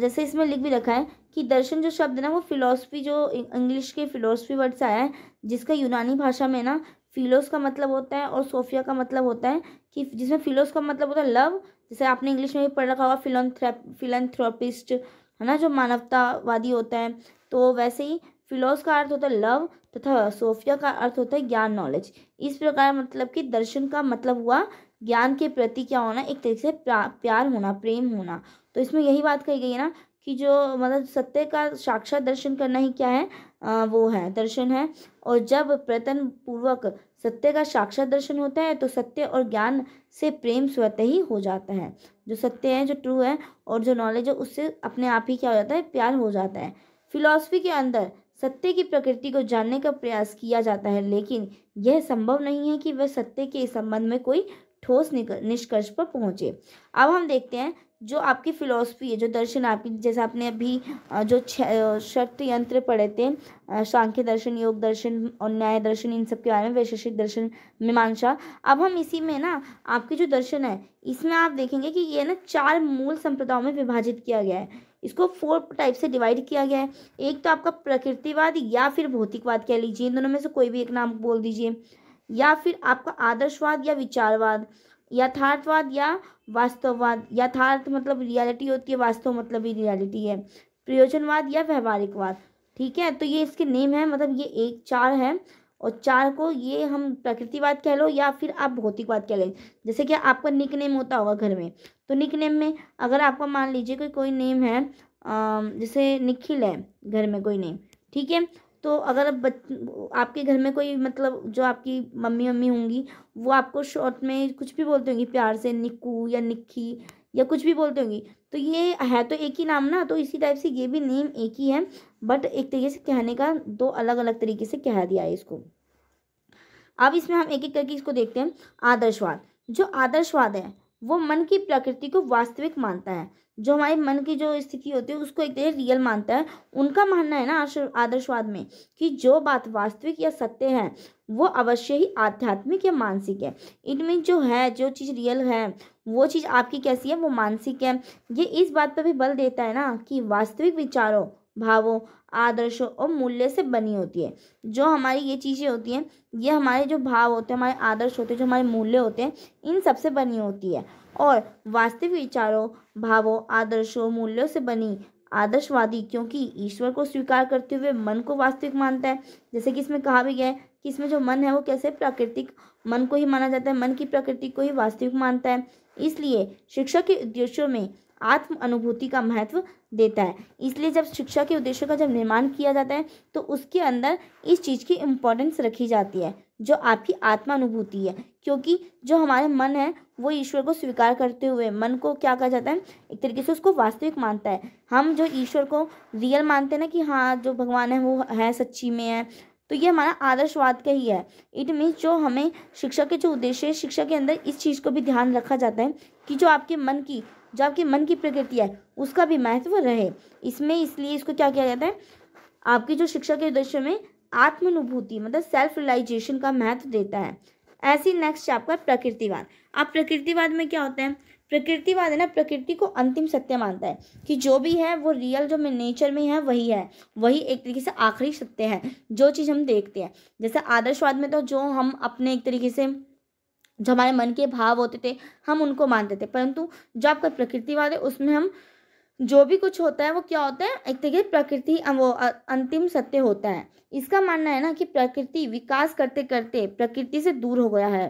Speaker 1: जैसे इसमें लिख भी रखा है कि दर्शन जो शब्द है ना वो फिलोसफी जो इंग्लिश के फिलोसफी वर्ड से आया है जिसका यूनानी भाषा में ना फिलोस का मतलब होता है और सोफिया का मतलब होता है कि जिसमें फिलोस का मतलब होता है लव जैसे आपने इंग्लिश में भी पढ़ रखा होगा फिलोथ्रोपिस्ट है ना जो मानवतावादी होता है तो वैसे ही फिलोस का अर्थ होता है लव तथा सोफिया का अर्थ होता है ज्ञान नॉलेज इस प्रकार मतलब कि दर्शन का मतलब हुआ ज्ञान के प्रति क्या होना एक तरीके से प्यार होना प्रेम होना तो इसमें यही बात कही गई है ना कि जो मतलब सत्य का साक्षात दर्शन करना ही क्या है आ, वो है दर्शन है और जब प्रयत्न पूर्वक सत्य का साक्षात दर्शन होता है तो सत्य और ज्ञान से प्रेम स्वतः ही हो जाता है जो सत्य है जो ट्रू है और जो नॉलेज है उससे अपने आप ही क्या हो जाता है प्यार हो जाता है फिलॉसफी के अंदर सत्य की प्रकृति को जानने का प्रयास किया जाता है लेकिन यह संभव नहीं है कि वह सत्य के संबंध में कोई ठोस निष्कर्ष पर पहुँचे अब हम देखते हैं जो आपकी फिलॉसफी है जो दर्शन आपकी जैसे आपने अभी जो शक्त यंत्र पढ़े थे सांख्य दर्शन योग दर्शन और न्याय दर्शन इन सब के बारे में वैशेषिक दर्शन मीमांसा अब हम इसी में ना आपके जो दर्शन है इसमें आप देखेंगे कि ये ना चार मूल संप्रदायों में विभाजित किया गया है इसको फोर टाइप से डिवाइड किया गया है एक तो आपका प्रकृतिवाद या फिर भौतिकवाद कह लीजिए इन दोनों में से कोई भी एक नाम बोल दीजिए या फिर आपका आदर्शवाद या विचारवाद यथार्थवाद या वास्तववाद यथार्थ मतलब रियलिटी होती है वास्तव मतलब ही रियलिटी है प्रयोजनवाद या व्यवहारिकवाद ठीक है तो ये इसके नेम है मतलब ये एक चार है और चार को ये हम प्रकृतिवाद कह लो या फिर आप भौतिकवाद कह लें जैसे कि आपका निक नेम होता होगा घर में तो निक नेम में अगर आपका मान लीजिए कोई कोई नेम है जैसे निखिल है घर में कोई नेम ठीक है तो अगर आपके घर में कोई मतलब जो आपकी मम्मी मम्मी होंगी वो आपको शॉर्ट में कुछ भी बोलते होंगी प्यार से निक्कू या निक्की या कुछ भी बोलते होंगी तो ये है तो एक ही नाम ना तो इसी टाइप से ये भी नेम एक ही है बट एक तरीके से कहने का दो अलग अलग तरीके से कह दिया है इसको अब इसमें हम एक एक करके इसको देखते हैं आदर्शवाद जो आदर्शवाद है वो मन की प्रकृति को वास्तविक मानता है जो हमारे मन की जो स्थिति होती है उसको एक तरह रियल मानता है उनका मानना है ना आदर्शवाद में कि जो बात वास्तविक या सत्य है वो अवश्य ही आध्यात्मिक या मानसिक है इट मीन जो है जो चीज़ रियल है वो चीज़ आपकी कैसी है वो मानसिक है ये इस बात पर भी बल देता है ना कि वास्तविक विचारों भावों आदर्शों और मूल्य से बनी होती है जो हमारी ये चीज़ें होती हैं ये हमारे जो भाव होते हैं हमारे आदर्श होते हैं जो हमारे मूल्य होते हैं इन सब से बनी होती है और वास्तविक विचारों भावों आदर्शों मूल्यों से बनी आदर्शवादी क्योंकि ईश्वर को स्वीकार करते हुए मन को वास्तविक मानता है जैसे कि इसमें कहा भी गया है कि इसमें जो मन है वो कैसे प्राकृतिक मन को ही माना जाता है मन की प्रकृति को ही वास्तविक मानता है इसलिए शिक्षा के उद्देश्यों में आत्म अनुभूति का महत्व देता है इसलिए जब शिक्षा के उद्देश्य का जब निर्माण किया जाता है तो उसके अंदर इस चीज़ की इम्पोर्टेंस रखी जाती है जो आपकी आत्मानुभूति है क्योंकि जो हमारे मन है वो ईश्वर को स्वीकार करते हुए मन को क्या कहा जाता है एक तरीके से उसको वास्तविक मानता है हम जो ईश्वर को रियल मानते हैं ना कि हाँ जो भगवान है वो है सच्ची में है तो ये हमारा आदर्शवाद का ही है इट मीन्स जो हमें शिक्षा के जो उद्देश्य है शिक्षा के अंदर इस चीज़ को भी ध्यान रखा जाता है कि जो आपके मन की जो आपके मन की प्रकृति है उसका भी महत्व रहे इसमें इसलिए इसको क्या किया जाता है आपकी जो शिक्षा के उद्देश्य में आत्मानुभूति मतलब सेल्फ रिलाइजेशन का महत्व देता है ऐसी नेक्स्ट चैप्टर प्रकृतिवाद आप प्रकृतिवाद में क्या होता है प्रकृतिवाद है ना प्रकृति को अंतिम सत्य मानता है कि जो भी है वो रियल जो में नेचर में है वही है वही एक तरीके से आखिरी सत्य है जो चीज़ हम देखते हैं जैसे आदर्शवाद में तो जो हम अपने एक तरीके से जो हमारे मन के भाव होते थे हम उनको मानते थे परंतु जो आपका प्रकृतिवाद है उसमें हम जो भी कुछ होता है वो क्या होता है एक तरीके प्रकृति अं, वो अंतिम सत्य होता है इसका मानना है ना कि प्रकृति विकास करते करते प्रकृति से दूर हो गया है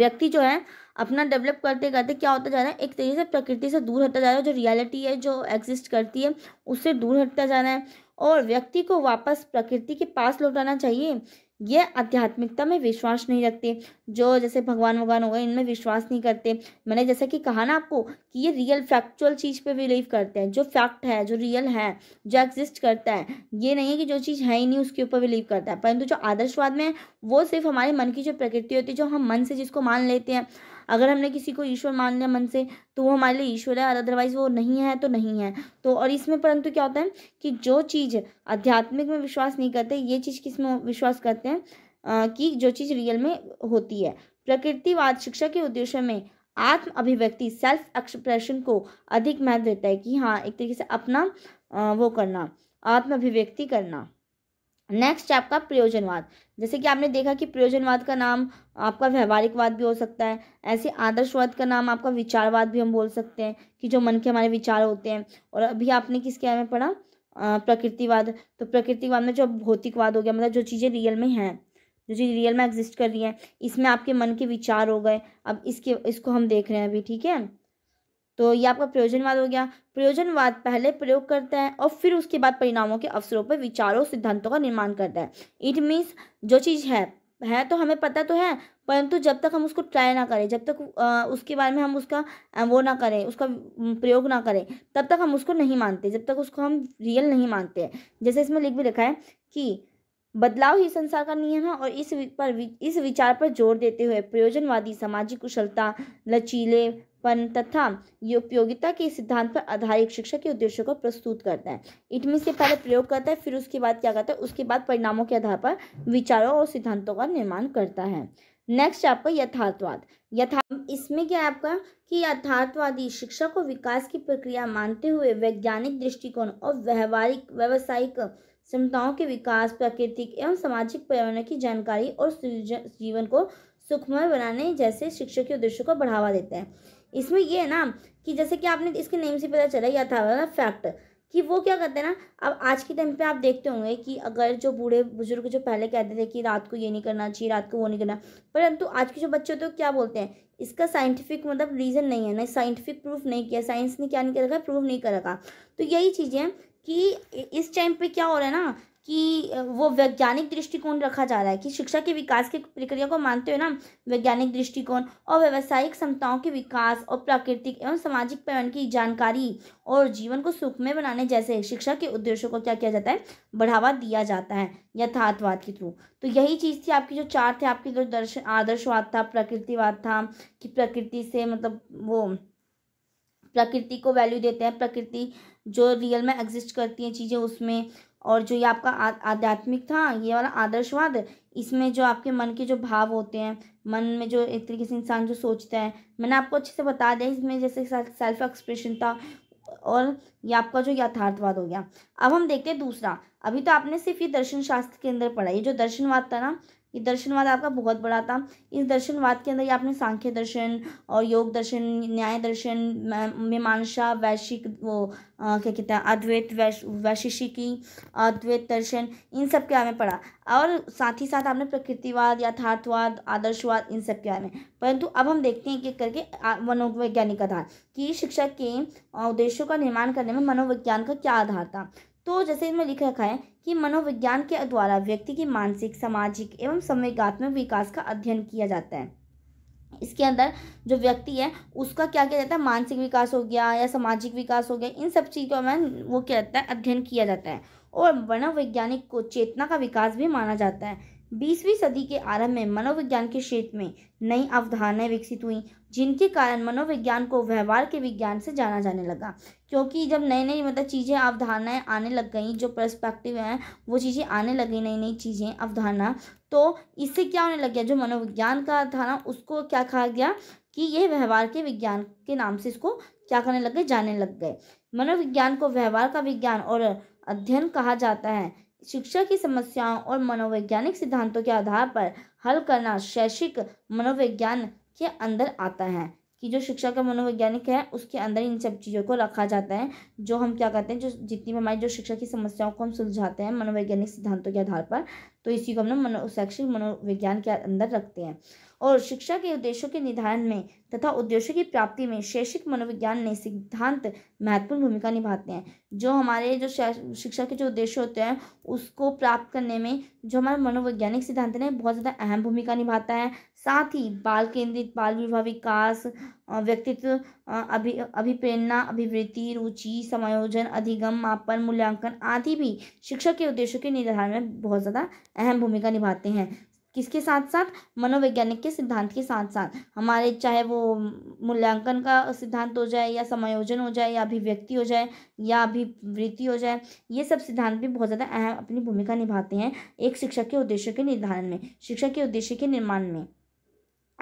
Speaker 1: व्यक्ति जो है अपना डेवलप करते करते क्या होता जा रहा है एक तरीके से प्रकृति से दूर हटता जा रहा है जो रियलिटी है जो एग्जिस्ट करती है उससे दूर हटता जा रहा है और व्यक्ति को वापस प्रकृति के पास लौटाना चाहिए ये आध्यात्मिकता में विश्वास नहीं रखते जो जैसे भगवान भगवान हो गए इनमें विश्वास नहीं करते मैंने जैसा कि कहा ना आपको कि ये रियल फैक्चुअल चीज़ पे बिलीव करते हैं जो फैक्ट है जो रियल है जो एग्जिस्ट करता है ये नहीं है कि जो चीज़ है ही नहीं उसके ऊपर बिलीव करता है परंतु जो आदर्शवाद में है वो सिर्फ हमारे मन की जो प्रकृति होती है जो हम मन से जिसको मान लेते हैं अगर हमने किसी को ईश्वर मान लिया मन से तो वो हमारे लिए ईश्वर है और अदरवाइज़ वो नहीं है तो नहीं है तो और इसमें परंतु क्या होता है कि जो चीज़ आध्यात्मिक में विश्वास नहीं करते ये चीज़ किस में विश्वास करते हैं कि जो चीज़ रियल में होती है प्रकृतिवाद शिक्षा के उद्देश्य में आत्म अभिव्यक्ति सेल्फ एक्सप्रेशन को अधिक महत्व देता है कि हाँ एक तरीके से अपना वो करना आत्म अभिव्यक्ति करना नेक्स्ट आपका प्रयोजनवाद जैसे कि आपने देखा कि प्रयोजनवाद का नाम आपका व्यवहारिकवाद भी हो सकता है ऐसे आदर्शवाद का नाम आपका विचारवाद भी हम बोल सकते हैं कि जो मन के हमारे विचार होते हैं और अभी आपने किसके बारे में पढ़ा प्रकृतिवाद तो प्रकृतिवाद में जो भौतिकवाद हो गया मतलब जो चीज़ें रियल में हैं जो चीज़ रियल में एग्जिस्ट कर रही हैं इसमें आपके मन के विचार हो गए अब इसके इसको हम देख रहे हैं अभी ठीक है तो ये आपका प्रयोजनवाद हो गया प्रयोजनवाद पहले प्रयोग करता है और फिर उसके बाद परिणामों के अवसरों पर विचारों सिद्धांतों का निर्माण करता है इट मीन्स जो चीज़ है है तो हमें पता तो है परंतु जब तक हम उसको ट्राई ना करें जब तक उसके बारे में हम उसका वो ना करें उसका प्रयोग ना करें तब तक हम उसको नहीं मानते जब तक उसको हम रियल नहीं मानते जैसे इसमें लिख भी रखा है कि बदलाव ही संसार का नियम है और इस पर इस विचार पर जोर देते हुए प्रयोजनवादी सामाजिक कुशलता लचीले पन तथा उपयोगिता के सिद्धांत पर आधारित शिक्षा के उद्देश्यों को प्रस्तुत करता है इट मीन से पहले प्रयोग करता है फिर उसके बाद क्या करता है उसके बाद परिणामों के आधार पर विचारों और सिद्धांतों का निर्माण करता है नेक्स्ट आपका यथार्थवाद यथा इसमें क्या है आपका कि यथार्थवादी शिक्षा को विकास की प्रक्रिया मानते हुए वैज्ञानिक दृष्टिकोण और व्यवहारिक व्यावसायिक क्षमताओं के विकास प्राकृतिक एवं सामाजिक पर्यावरण की जानकारी और जीवन को सुखमय बनाने जैसे शिक्षा के उद्देश्यों को बढ़ावा देता है इसमें ये है ना कि जैसे कि आपने इसके नेम से पता चला या था ना फैक्ट कि वो क्या करते हैं ना अब आज के टाइम पे आप देखते होंगे कि अगर जो बूढ़े बुजुर्ग जो पहले कहते थे कि रात को ये नहीं करना चाहिए रात को वो नहीं करना परंतु आज के जो बच्चे होते हैं क्या बोलते हैं इसका साइंटिफिक मतलब रीज़न नहीं है ना साइंटिफिक प्रूफ नहीं किया साइंस ने क्या नहीं कर रखा प्रूफ नहीं कर रखा तो यही चीज़ें कि इस टाइम पे क्या हो रहा है ना कि वो वैज्ञानिक दृष्टिकोण रखा जा रहा है कि शिक्षा के विकास की प्रक्रिया को मानते हुए ना वैज्ञानिक दृष्टिकोण और व्यवसायिक क्षमताओं के विकास और प्राकृतिक एवं सामाजिक पैमाने की जानकारी और जीवन को सुखमय बनाने जैसे शिक्षा के उद्देश्यों को क्या किया जाता है बढ़ावा दिया जाता है यथार्थवाद के थ्रू तो यही चीज़ थी आपकी जो चार थे आपके जो दर्श आदर्शवाद था प्रकृतिवाद था कि प्रकृति से मतलब वो प्रकृति को वैल्यू देते हैं प्रकृति जो रियल में एग्जिस्ट करती हैं चीज़ें उसमें और जो ये आपका आध्यात्मिक था ये वाला आदर्शवाद इसमें जो आपके मन के जो भाव होते हैं मन में जो एक तरीके से इंसान जो सोचता है मैंने आपको अच्छे से बता दिया इसमें जैसे सेल्फ एक्सप्रेशन था और ये आपका जो यथार्थवाद हो गया अब हम देखते हैं दूसरा अभी तो आपने सिर्फ ये दर्शन शास्त्र के अंदर पढ़ा ये जो दर्शनवाद था ना ये दर्शनवाद आपका बहुत बड़ा था इस दर्शनवाद के अंदर ये आपने सांख्य दर्शन और योग दर्शन न्याय दर्शन मीमांसा वैश्विक वो आ, क्या कहते हैं अद्वैत वैश वैशिकी अद्वैत दर्शन इन सब के बारे में पढ़ा और साथ ही साथ आपने प्रकृतिवाद यथार्थवाद आदर्शवाद इन सब के बारे में परंतु अब हम देखते हैं कि करके मनोवैज्ञानिक आधार की शिक्षा के उद्देश्यों का निर्माण करने में मनोविज्ञान का क्या आधार था तो जैसे इसमें लिख रखा है कि मनोविज्ञान के द्वारा व्यक्ति की मानसिक सामाजिक एवं संवेगात्मक विकास का अध्ययन किया जाता है इसके अंदर जो व्यक्ति है उसका क्या किया जाता है मानसिक विकास हो गया या सामाजिक विकास हो गया इन सब चीज़ों में वो क्या जाता है अध्ययन किया जाता है और मनोवैज्ञानिक को चेतना का विकास भी माना जाता है बीसवीं सदी के आरंभ में मनोविज्ञान के क्षेत्र में नई अवधारणाएं विकसित हुई जिनके कारण मनोविज्ञान को व्यवहार के विज्ञान से जाना जाने लगा क्योंकि जब नई नई मतलब चीज़ें अवधारणाएं आने लग गई जो पर्सपेक्टिव हैं वो चीज़ें आने लगी नई नई चीज़ें अवधारणा तो इससे क्या होने लग गया जो मनोविज्ञान का अवधारणा उसको क्या कहा गया कि ये व्यवहार के विज्ञान के नाम से इसको क्या करने लग गए जाने लग गए मनोविज्ञान को व्यवहार का विज्ञान और अध्ययन कहा जाता है शिक्षा की समस्याओं और मनोवैज्ञानिक सिद्धांतों के आधार पर हल करना शैक्षिक मनोविज्ञान के अंदर आता है कि जो शिक्षा का मनोवैज्ञानिक है उसके अंदर इन सब चीज़ों को रखा जाता है जो हम क्या कहते हैं जो जितनी भी हमारी जो शिक्षा की समस्याओं को हम सुलझाते हैं मनोवैज्ञानिक सिद्धांतों के आधार पर तो इसी को हम लोग मनो शैक्षिक मनोविज्ञान के अंदर रखते हैं और शिक्षा के उद्देश्यों के निर्धारण में तथा उद्देश्यों की प्राप्ति में शैक्षिक मनोविज्ञान ने सिद्धांत महत्वपूर्ण भूमिका निभाते हैं जो हमारे जो शिक्षा के जो उद्देश्य होते हैं उसको प्राप्त करने में जो हमारे मनोवैज्ञानिक सिद्धांत ने बहुत ज़्यादा अहम भूमिका निभाता है साथ ही बाल केंद्रित बाल विवाह विकास व्यक्तित्व अभि अभिप्रेरणा अभिवृत्ति रुचि समायोजन अधिगम मापन मूल्यांकन आदि भी शिक्षक के उद्देश्यों के निर्धारण में बहुत ज़्यादा अहम भूमिका निभाते हैं किसके साथ साथ मनोवैज्ञानिक के सिद्धांत के साथ साथ हमारे चाहे वो मूल्यांकन का सिद्धांत हो जाए या समायोजन हो जाए या अभिव्यक्ति हो जाए या अभिवृत्ति हो जाए ये सब सिद्धांत भी बहुत ज़्यादा अहम अपनी भूमिका निभाते हैं एक शिक्षक के उद्देश्य के निर्धारण में शिक्षक के उद्देश्य के निर्माण में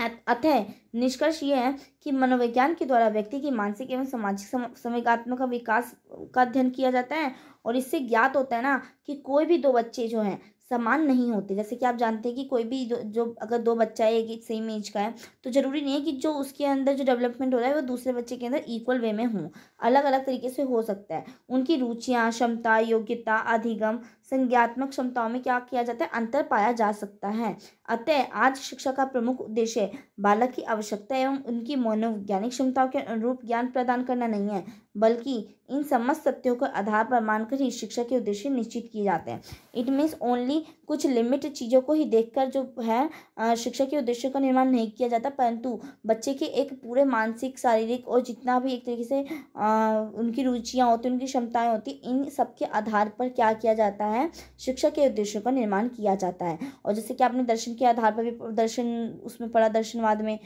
Speaker 1: अतः निष्कर्ष ये है कि मनोविज्ञान के द्वारा व्यक्ति की मानसिक एवं सामाजिक संवेगात्मक विकास का अध्ययन किया जाता है और इससे ज्ञात होता है ना कि कोई भी दो बच्चे जो हैं समान नहीं होते जैसे कि आप जानते हैं कि कोई भी जो, जो अगर दो बच्चा है एक सेम एज का है तो ज़रूरी नहीं है कि जो उसके अंदर जो डेवलपमेंट हो रहा है वो दूसरे बच्चे के अंदर इक्वल वे में हों अलग अलग तरीके से हो सकता है उनकी रुचियाँ क्षमता योग्यता अधिगम संज्ञात्मक क्षमताओं में क्या किया जाता है अंतर पाया जा सकता है अतः आज शिक्षा का प्रमुख उद्देश्य बालक की आवश्यकता एवं उनकी मनोवैज्ञानिक क्षमताओं के अनुरूप ज्ञान प्रदान करना नहीं है बल्कि इन समस्त सत्यों को आधार पर मानकर ही शिक्षा के उद्देश्य निश्चित किए जाते हैं इट मीन्स ओनली कुछ लिमिट चीज़ों को ही देखकर जो है शिक्षा के उद्देश्य का निर्माण नहीं किया जाता परंतु बच्चे के एक पूरे मानसिक शारीरिक और जितना भी एक तरीके से उनकी रुचियाँ होती उनकी क्षमताएँ होती इन सब के आधार पर क्या किया जाता है है शिक्षा के उद्देश्यों का निर्माण किया जाता है और जैसे कि आपने दर्शन के आधार पर भी दर्शन उसमें पढ़ा दर्शनवाद में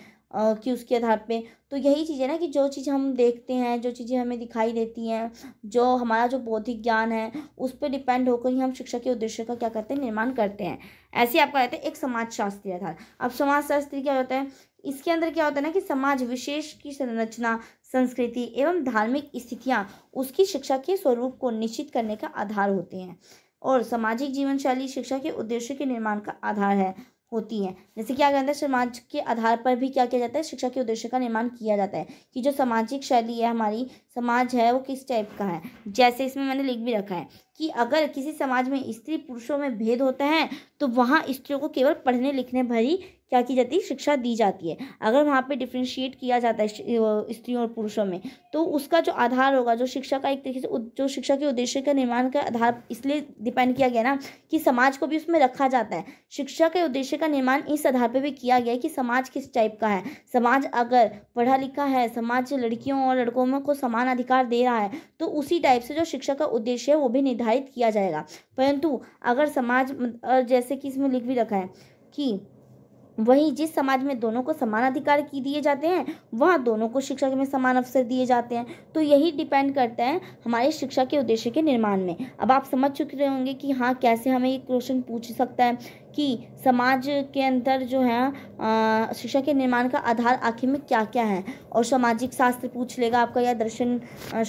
Speaker 1: कि उसके आधार पे तो यही चीज़ है ना कि जो चीज़ हम देखते हैं जो चीज़ें हमें दिखाई देती हैं जो हमारा जो बौद्धिक ज्ञान है उस पर डिपेंड होकर ही हम शिक्षा के उद्देश्य का क्या करते हैं निर्माण करते हैं ऐसे ही आपका रहता है एक समाजशास्त्री आधार अब समाजशास्त्री क्या होता है इसके अंदर क्या होता है ना कि समाज विशेष की संरचना संस्कृति एवं धार्मिक स्थितियाँ उसकी शिक्षा के स्वरूप को निश्चित करने का आधार होते हैं और सामाजिक जीवन शैली शिक्षा के उद्देश्य के निर्माण का आधार है होती हैं जैसे क्या कहते है समाज के आधार पर भी क्या किया जाता है शिक्षा के उद्देश्य का निर्माण किया जाता है कि जो सामाजिक शैली है हमारी समाज है वो किस टाइप का है जैसे इसमें मैंने लिख भी रखा है कि अगर किसी समाज में स्त्री पुरुषों में भेद होता है तो वहाँ स्त्रियों को केवल पढ़ने लिखने भर ही क्या की जाती है शिक्षा दी जाती है अगर वहाँ पे डिफ्रेंशिएट किया जाता है स्त्रियों और पुरुषों में तो उसका जो आधार होगा जो शिक्षा का एक तरीके से जो शिक्षा के उद्देश्य का निर्माण का आधार इसलिए डिपेंड किया गया ना कि समाज को भी उसमें रखा जाता है शिक्षा के उद्देश्य का निर्माण इस आधार पर भी किया गया है कि समाज किस टाइप का है समाज अगर पढ़ा लिखा है समाज लड़कियों और लड़कों में को समान अधिकार दे रहा है तो उसी टाइप से जो शिक्षा का उद्देश्य है वो भी निर्धारित किया जाएगा परंतु अगर समाज जैसे कि इसमें लिख भी रखा है कि वहीं जिस समाज में दोनों को समान अधिकार की दिए जाते हैं वहाँ दोनों को शिक्षा में समान अवसर दिए जाते हैं तो यही डिपेंड करता है हमारे शिक्षा के उद्देश्य के निर्माण में अब आप समझ चुके होंगे कि हाँ कैसे हमें ये क्वेश्चन पूछ सकता है कि समाज के अंदर जो है शिक्षा के निर्माण का आधार आखिर में क्या क्या है और सामाजिक शास्त्र पूछ लेगा आपका या दर्शन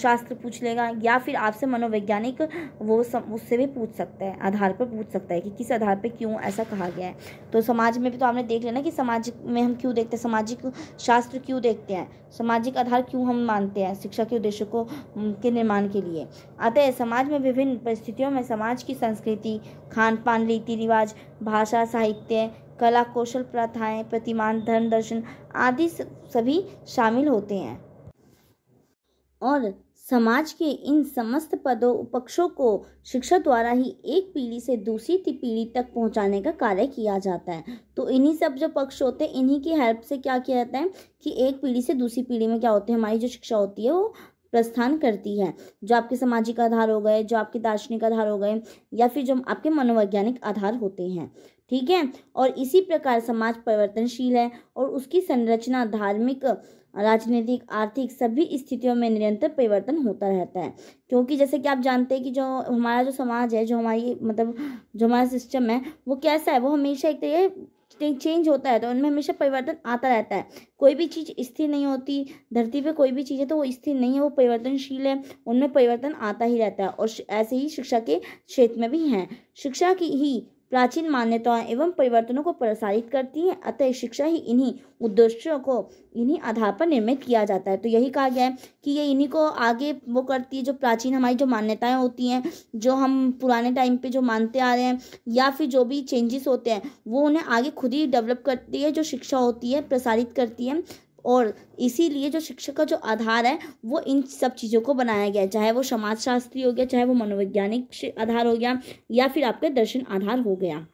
Speaker 1: शास्त्र पूछ लेगा या फिर आपसे मनोवैज्ञानिक वो उससे भी पूछ सकता है आधार पर पूछ सकता है कि किस आधार पर क्यों ऐसा कहा गया है तो समाज में भी तो आपने देख लेना कि सामाजिक में हम क्यों देखते हैं सामाजिक शास्त्र क्यों देखते हैं सामाजिक आधार क्यों हम मानते हैं शिक्षा के उद्देश्य को के निर्माण के लिए अतः समाज में विभिन्न परिस्थितियों में समाज की संस्कृति खान पान रीति रिवाज भाषा साहित्य कला कौशल प्रथाएं प्रतिमान धर्म दर्शन आदि सभी शामिल होते हैं और समाज के इन समस्त पदों उपक्षों को शिक्षा द्वारा ही एक पीढ़ी से दूसरी पीढ़ी तक पहुंचाने का कार्य किया जाता है तो इन्हीं सब जो पक्ष होते हैं इन्हीं की हेल्प से क्या किया जाता है कि एक पीढ़ी से दूसरी पीढ़ी में क्या होते हैं हमारी जो शिक्षा होती है वो प्रस्थान करती है जो आपके सामाजिक आधार हो गए जो आपके दार्शनिक आधार हो गए या फिर जो आपके मनोवैज्ञानिक आधार होते हैं ठीक है और इसी प्रकार समाज परिवर्तनशील है और उसकी संरचना धार्मिक राजनीतिक आर्थिक सभी स्थितियों में निरंतर परिवर्तन होता रहता है क्योंकि जैसे कि आप जानते हैं कि जो हमारा जो समाज है जो हमारी मतलब जो हमारा सिस्टम है वो कैसा है वो हमेशा एक तरह तो चेंज होता है तो उनमें हमेशा परिवर्तन आता रहता है कोई भी चीज़ स्थिर नहीं होती धरती पे कोई भी चीज़ है तो वो स्थिर नहीं है वो परिवर्तनशील है उनमें परिवर्तन आता ही रहता है और ऐसे ही शिक्षा के क्षेत्र में भी हैं शिक्षा की ही प्राचीन मान्यताओं एवं परिवर्तनों को प्रसारित करती हैं अतः शिक्षा ही इन्हीं उद्देश्यों को इन्हीं आधार पर निर्मित किया जाता है तो यही कहा गया है कि ये इन्हीं को आगे वो करती है जो प्राचीन हमारी जो मान्यताएं होती हैं जो हम पुराने टाइम पे जो मानते आ रहे हैं या फिर जो भी चेंजेस होते हैं वो उन्हें आगे खुद ही डेवलप करती है जो शिक्षा होती है प्रसारित करती है और इसीलिए जो शिक्षक का जो आधार है वो इन सब चीज़ों को बनाया गया है चाहे वो समाजशास्त्री हो गया चाहे वो मनोवैज्ञानिक आधार हो गया या फिर आपके दर्शन आधार हो गया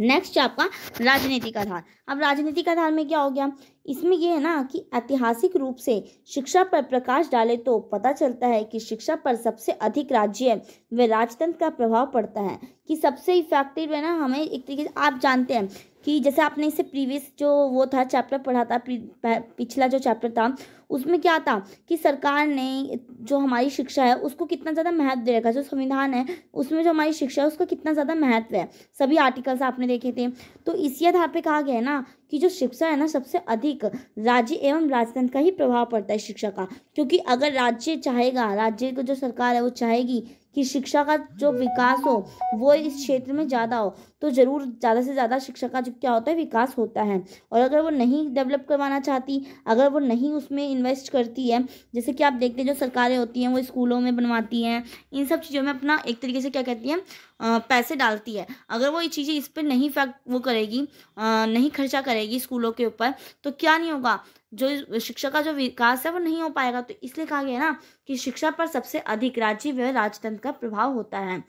Speaker 1: नेक्स्ट आपका राजनीतिक आधार अब राजनीति का आधार में क्या हो गया इसमें यह है ना कि ऐतिहासिक रूप से शिक्षा पर प्रकाश डाले तो पता चलता है कि शिक्षा पर सबसे अधिक राज्य व राजतंत्र का प्रभाव पड़ता है कि सबसे इफेक्टिव है ना हमें एक तरीके से आप जानते हैं कि जैसे आपने इसे प्रीवियस जो वो था चैप्टर पढ़ा था पिछला जो चैप्टर था उसमें क्या था कि सरकार ने जो हमारी शिक्षा है उसको कितना ज़्यादा महत्व दे रखा जो संविधान है उसमें जो हमारी शिक्षा है उसका कितना ज़्यादा महत्व है सभी आर्टिकल्स आपने देखे थे तो इसी आधार पर कहा गया है ना ना कि जो शिक्षा है ना सबसे अधिक राज्य एवं राजतंत्र का ही प्रभाव पड़ता है शिक्षा का क्योंकि अगर राज्य चाहेगा राज्य की जो सरकार है वो चाहेगी कि शिक्षा का जो विकास हो वो इस क्षेत्र में ज़्यादा हो तो ज़रूर ज़्यादा से ज़्यादा शिक्षा का जो क्या होता है विकास होता है और अगर वो नहीं डेवलप करवाना चाहती अगर वो नहीं उसमें इन्वेस्ट करती है जैसे कि आप देखते हैं जो सरकारें होती हैं वो स्कूलों में बनवाती हैं इन सब चीज़ों में अपना एक तरीके से क्या कहती हैं पैसे डालती है अगर वो ये चीज़ें इस पर नहीं फैक्ट वो करेगी नहीं खर्चा करेगी स्कूलों के ऊपर तो क्या नहीं होगा जो शिक्षा का जो विकास है वो नहीं हो पाएगा तो इसलिए कहा गया ना कि शिक्षा पर सबसे अधिक राज्य व राजतंत्र का प्रभाव होता है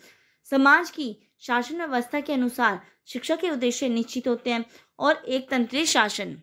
Speaker 1: समाज की शासन व्यवस्था के अनुसार शिक्षा के उद्देश्य निश्चित होते हैं और एक तंत्रीय शासन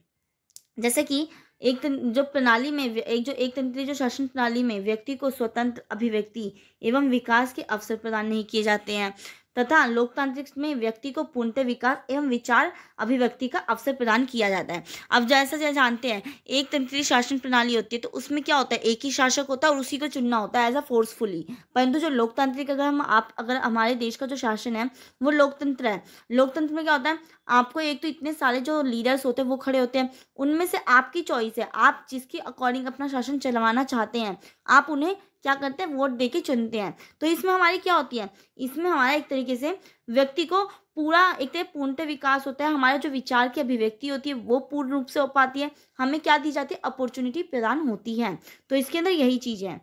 Speaker 1: जैसे कि एक जो प्रणाली में एक जो एक तंत्रीय जो शासन प्रणाली में व्यक्ति को स्वतंत्र अभिव्यक्ति एवं विकास के अवसर प्रदान नहीं किए जाते हैं तथा लोकतांत्रिक में व्यक्ति को पूर्णतः विकास एवं विचार अभिव्यक्ति का अवसर प्रदान किया जाता है अब जैसा जैसे जानते हैं एक तंत्री शासन प्रणाली होती है तो उसमें क्या होता है एक ही शासक होता है और उसी को चुनना होता है एज अ फोर्सफुली परंतु जो लोकतांत्रिक अगर हम आप अगर हमारे देश का जो शासन है वो लोकतंत्र है लोकतंत्र में क्या होता है आपको एक तो इतने सारे जो लीडर्स होते हैं वो खड़े होते हैं उनमें से आपकी चॉइस है आप जिसके अकॉर्डिंग अपना शासन चलवाना चाहते हैं आप उन्हें क्या करते हैं वोट देके चुनते हैं तो इसमें हमारी क्या होती है इसमें हमारा एक तरीके से व्यक्ति को पूरा एक तरह पूर्णतः विकास होता है हमारे जो विचार की अभिव्यक्ति होती है वो पूर्ण रूप से हो पाती है हमें क्या दी जाती है अपॉर्चुनिटी प्रदान होती है तो इसके अंदर यही चीज़ है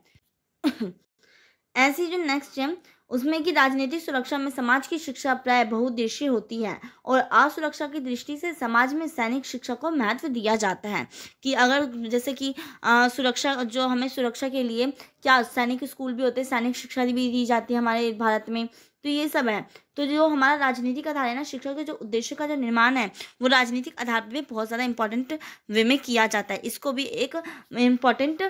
Speaker 1: ऐसी जो नेक्स्ट है उसमें की राजनीतिक सुरक्षा में समाज की शिक्षा प्राय बहुद्देशीय होती है और असुरक्षा की दृष्टि से समाज में सैनिक शिक्षा को महत्व दिया जाता है कि अगर जैसे कि सुरक्षा जो हमें सुरक्षा के लिए क्या सैनिक स्कूल भी होते हैं सैनिक शिक्षा भी दी जाती है हमारे भारत में तो ये सब है तो जो हमारा राजनीतिक आधार है ना शिक्षा के जो उद्देश्य का जो निर्माण है वो राजनीतिक आधार पे बहुत ज़्यादा इम्पोर्टेंट वे में किया जाता है इसको भी एक इम्पॉर्टेंट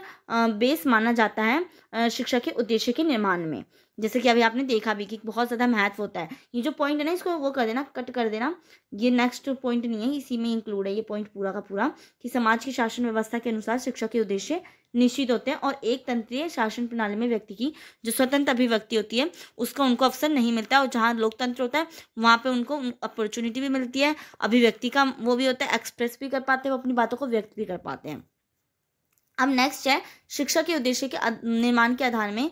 Speaker 1: बेस माना जाता है शिक्षा के उद्देश्य के निर्माण में जैसे कि अभी आपने देखा भी कि बहुत ज़्यादा महत्व होता है ये जो पॉइंट है ना इसको वो कर देना कट कर देना ये नेक्स्ट पॉइंट नहीं है इसी में इंक्लूड है ये पॉइंट पूरा का पूरा कि समाज की शासन व्यवस्था के अनुसार शिक्षा के उद्देश्य निश्चित होते हैं और एक तंत्रीय शासन प्रणाली में व्यक्ति की जो स्वतंत्र अभिव्यक्ति होती है उसका उनको अवसर नहीं मिलता और जहाँ लोकतंत्र होता है वहाँ पे उनको अपॉर्चुनिटी भी मिलती है अभिव्यक्ति का वो भी होता है एक्सप्रेस भी कर पाते हैं वो अपनी बातों को व्यक्त भी कर पाते हैं अब नेक्स्ट है शिक्षा के उद्देश्य के निर्माण के आधार में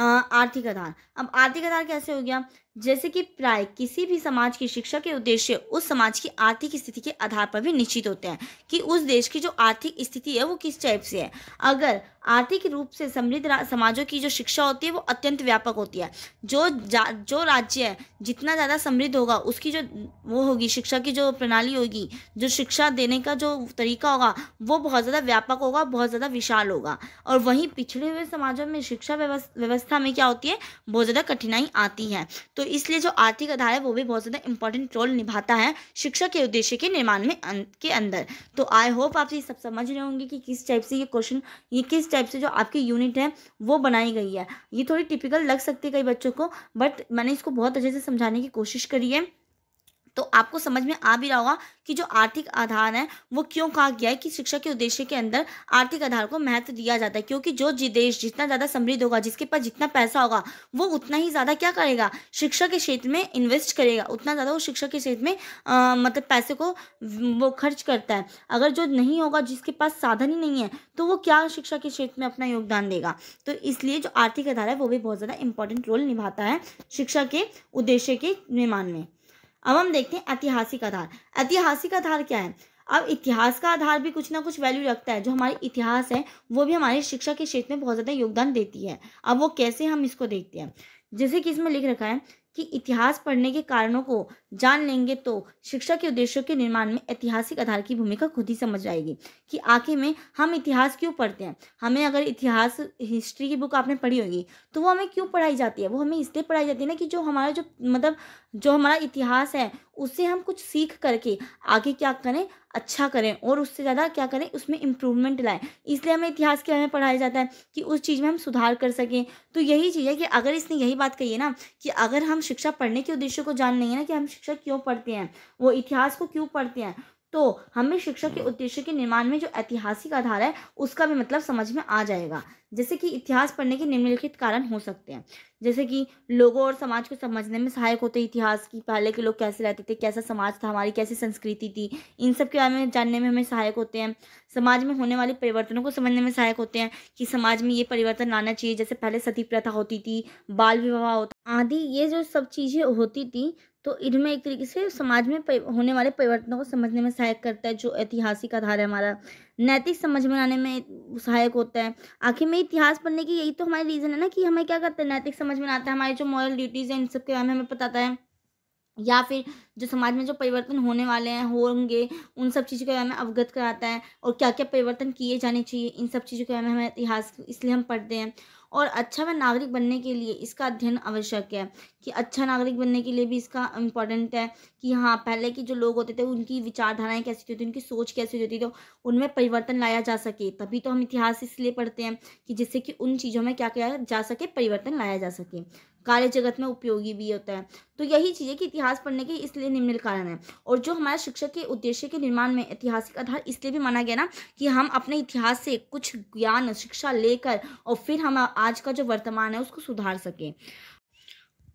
Speaker 1: आर्थिक आधार अब आर्थिक आधार कैसे हो गया जैसे कि प्राय किसी भी समाज की शिक्षा के उद्देश्य उस समाज की आर्थिक स्थिति के आधार पर भी निश्चित होते हैं कि उस देश की जो आर्थिक स्थिति है वो किस टाइप से है अगर आर्थिक रूप से समृद्ध समाजों की जो शिक्षा होती है वो अत्यंत व्यापक होती है जो जो राज्य है जितना ज़्यादा समृद्ध होगा उसकी जो वो होगी शिक्षा की जो प्रणाली होगी जो शिक्षा देने का जो तरीका होगा वो बहुत ज़्यादा व्यापक होगा बहुत ज़्यादा विशाल होगा और वहीं पिछड़े हुए समाजों में शिक्षा व्यवस्था में क्या होती है बहुत ज़्यादा कठिनाई आती है तो तो इसलिए जो आर्थिक आधार है वो भी बहुत ज़्यादा इंपॉर्टेंट रोल निभाता है शिक्षा के उद्देश्य के निर्माण में अं, के अंदर तो आई होप आप ये सब समझ रहे होंगे कि किस टाइप से ये क्वेश्चन ये किस टाइप से जो आपकी यूनिट है वो बनाई गई है ये थोड़ी टिपिकल लग सकती है कई बच्चों को बट मैंने इसको बहुत अच्छे से समझाने की कोशिश करी है तो आपको समझ में आ भी रहा होगा कि जो आर्थिक आधार है वो क्यों कहा गया है कि शिक्षा के उद्देश्य के अंदर आर्थिक आधार को महत्व दिया जाता है क्योंकि जो देश जितना ज़्यादा समृद्ध होगा जिसके पास जितना पैसा होगा वो उतना ही ज़्यादा क्या करेगा शिक्षा के क्षेत्र में इन्वेस्ट करेगा उतना ज़्यादा वो शिक्षा के क्षेत्र में आ, मतलब पैसे को वो खर्च करता है अगर जो नहीं होगा जिसके पास साधन ही नहीं है तो वो क्या शिक्षा के क्षेत्र में अपना योगदान देगा तो इसलिए जो आर्थिक आधार है वो भी बहुत ज़्यादा इंपॉर्टेंट रोल निभाता है शिक्षा के उद्देश्य के निर्माण में अब हम देखते हैं ऐतिहासिक आधार ऐतिहासिक आधार क्या है अब इतिहास का आधार भी कुछ ना कुछ वैल्यू रखता है जो हमारे इतिहास है वो भी हमारी शिक्षा के क्षेत्र में बहुत ज़्यादा योगदान देती है अब वो कैसे हम इसको देखते हैं जैसे कि इसमें लिख रखा है कि इतिहास पढ़ने के कारणों को जान लेंगे तो शिक्षा के उद्देश्यों के निर्माण में ऐतिहासिक आधार की भूमिका खुद ही समझ आएगी कि आखिर में हम इतिहास क्यों पढ़ते हैं हमें अगर इतिहास हिस्ट्री की बुक आपने पढ़ी होगी तो वो हमें क्यों पढ़ाई जाती है वो हमें इसलिए पढ़ाई जाती है ना कि जो हमारा जो मतलब जो हमारा इतिहास है उससे हम कुछ सीख करके आगे क्या करें अच्छा करें और उससे ज़्यादा क्या करें उसमें इम्प्रूवमेंट लाएं इसलिए हमें इतिहास के बारे में पढ़ाया जाता है कि उस चीज़ में हम सुधार कर सकें तो यही चीज़ है कि अगर इसने यही बात कही है ना कि अगर हम शिक्षा पढ़ने के उद्देश्य को जान लेंगे ना कि हम शिक्षा क्यों पढ़ते हैं वो इतिहास को क्यों पढ़ते हैं तो हमें शिक्षा के उद्देश्य के निर्माण में जो ऐतिहासिक आधार है उसका भी मतलब समझ में आ जाएगा जैसे कि इतिहास पढ़ने के निम्नलिखित कारण हो सकते हैं जैसे कि लोगों और समाज को समझने में सहायक होते इतिहास की पहले के लोग कैसे रहते थे कैसा समाज था हमारी कैसी संस्कृति थी इन सब के बारे में जानने में हमें सहायक होते हैं समाज में होने वाले परिवर्तनों को समझने में सहायक होते हैं कि समाज में ये परिवर्तन लाना चाहिए जैसे पहले सती प्रथा होती थी बाल विवाह होता आदि ये जो सब चीज़ें होती थी तो इनमें एक तरीके से समाज में होने वाले परिवर्तनों को समझने में सहायक करता है जो ऐतिहासिक आधार है हमारा नैतिक समझ में आने में सहायक होता है आखिर में इतिहास पढ़ने की यही तो हमारी रीज़न है ना कि हमें क्या करते हैं नैतिक समझ में आता है हमारे जो मॉरल ड्यूटीज़ हैं इन सब के बारे में हमें बताता है या फिर जो समाज में जो परिवर्तन होने वाले हैं होंगे उन सब चीज़ों के बारे में अवगत कराता है और क्या क्या परिवर्तन किए जाने चाहिए इन सब चीज़ों के बारे में हमें इतिहास इसलिए हम पढ़ते हैं और अच्छा वह नागरिक बनने के लिए इसका अध्ययन आवश्यक है कि अच्छा नागरिक बनने के लिए भी इसका इम्पोर्टेंट है कि हाँ पहले के जो लोग होते थे उनकी विचारधाराएं कैसी होती थी उनकी सोच कैसी होती थी तो उनमें परिवर्तन लाया जा सके तभी तो हम इतिहास इसलिए पढ़ते हैं कि जिससे कि उन चीज़ों में क्या किया जा सके परिवर्तन लाया जा सके कार्य जगत में उपयोगी भी होता है तो यही चीज़ें कि इतिहास पढ़ने के इसलिए निम्न कारण है और जो हमारे शिक्षक के उद्देश्य के निर्माण में ऐतिहासिक आधार इसलिए भी माना गया ना कि हम अपने इतिहास से कुछ ज्ञान शिक्षा लेकर और फिर हम आज का जो वर्तमान है उसको सुधार सके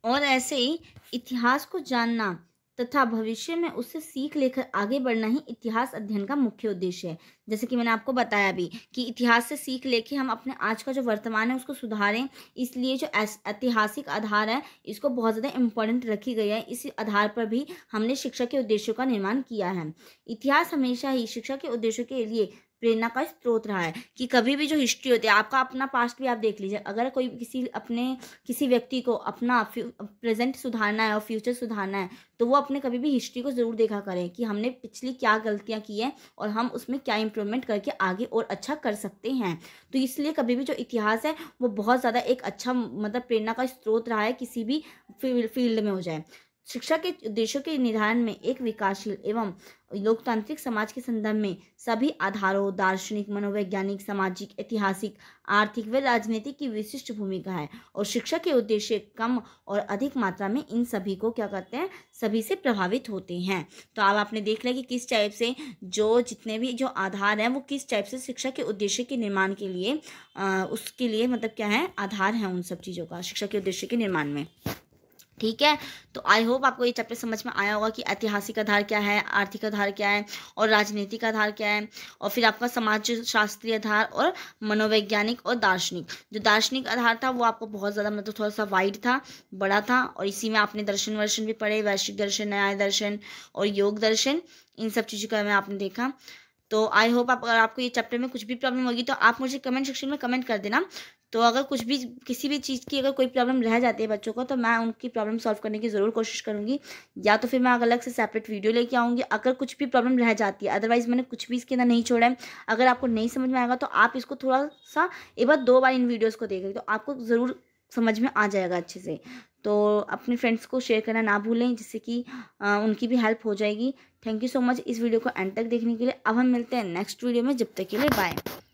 Speaker 1: और ऐसे ही इतिहास को जानना तथा भविष्य में उससे सीख लेकर आगे बढ़ना ही इतिहास अध्ययन का मुख्य उद्देश्य है जैसे कि मैंने आपको बताया भी कि इतिहास से सीख लेके हम अपने आज का जो वर्तमान है उसको सुधारें इसलिए जो ऐतिहासिक आधार है इसको बहुत ज़्यादा इम्पोर्टेंट रखी गई है इसी आधार पर भी हमने शिक्षा के उद्देश्यों का निर्माण किया है इतिहास हमेशा ही शिक्षा के उद्देश्यों के लिए प्रेरणा का स्रोत रहा है कि कभी भी जो हिस्ट्री होती है आपका अपना पास्ट भी आप देख लीजिए अगर कोई किसी अपने किसी व्यक्ति को अपना प्रेजेंट सुधारना है और फ्यूचर सुधारना है तो वो अपने कभी भी हिस्ट्री को ज़रूर देखा करें कि हमने पिछली क्या गलतियाँ की हैं और हम उसमें क्या इम्प्रूवमेंट करके आगे और अच्छा कर सकते हैं तो इसलिए कभी भी जो इतिहास है वो बहुत ज़्यादा एक अच्छा मतलब प्रेरणा का स्रोत रहा है किसी भी फील्ड में हो जाए शिक्षा के उद्देश्यों के निर्धारण में एक विकासशील एवं लोकतांत्रिक समाज के संदर्भ में सभी आधारों दार्शनिक मनोवैज्ञानिक सामाजिक ऐतिहासिक आर्थिक व राजनीतिक की विशिष्ट भूमिका है और शिक्षा के उद्देश्य कम और अधिक मात्रा में इन सभी को क्या करते हैं सभी से प्रभावित होते हैं तो अब आपने देख लिया कि किस टाइप से जो जितने भी जो आधार हैं वो किस टाइप से शिक्षा के उद्देश्य के निर्माण के लिए आ, उसके लिए मतलब क्या है आधार है उन सब चीज़ों का शिक्षा के उद्देश्य के निर्माण में ठीक है तो आई होप आपको ये चैप्टर समझ में आया होगा कि ऐतिहासिक आधार क्या है आर्थिक आधार क्या है और राजनीतिक आधार क्या है और फिर आपका समाज शास्त्रीय आधार और मनोवैज्ञानिक और दार्शनिक जो दार्शनिक आधार था वो आपको बहुत ज़्यादा मतलब थोड़ा सा वाइड था बड़ा था और इसी में आपने दर्शन वर्शन भी पढ़े वैश्विक दर्शन न्याय दर्शन और योग दर्शन इन सब चीज़ों का आपने देखा तो आई होप आप अगर आपको ये चैप्टर में कुछ भी प्रॉब्लम होगी तो आप मुझे कमेंट सेक्शन में कमेंट कर देना तो अगर कुछ भी किसी भी चीज़ की अगर कोई प्रॉब्लम रह जाती है बच्चों को तो मैं उनकी प्रॉब्लम सॉल्व करने की ज़रूर कोशिश करूँगी या तो फिर मैं अलग से सेपरेट वीडियो लेके आऊँगी अगर कुछ भी प्रॉब्लम रह जाती है अदरवाइज़ मैंने कुछ भी इसके अंदर नहीं छोड़ा है अगर आपको नहीं समझ में आएगा तो आप इसको थोड़ा सा एक बार दो बार इन वीडियोज़ को देखेंगे तो आपको ज़रूर समझ में आ जाएगा अच्छे से तो अपने फ्रेंड्स को शेयर करना ना भूलें जिससे कि उनकी भी हेल्प हो जाएगी थैंक यू सो मच इस वीडियो को एंड तक देखने के लिए अब हम मिलते हैं नेक्स्ट वीडियो में जब तक के लिए बाय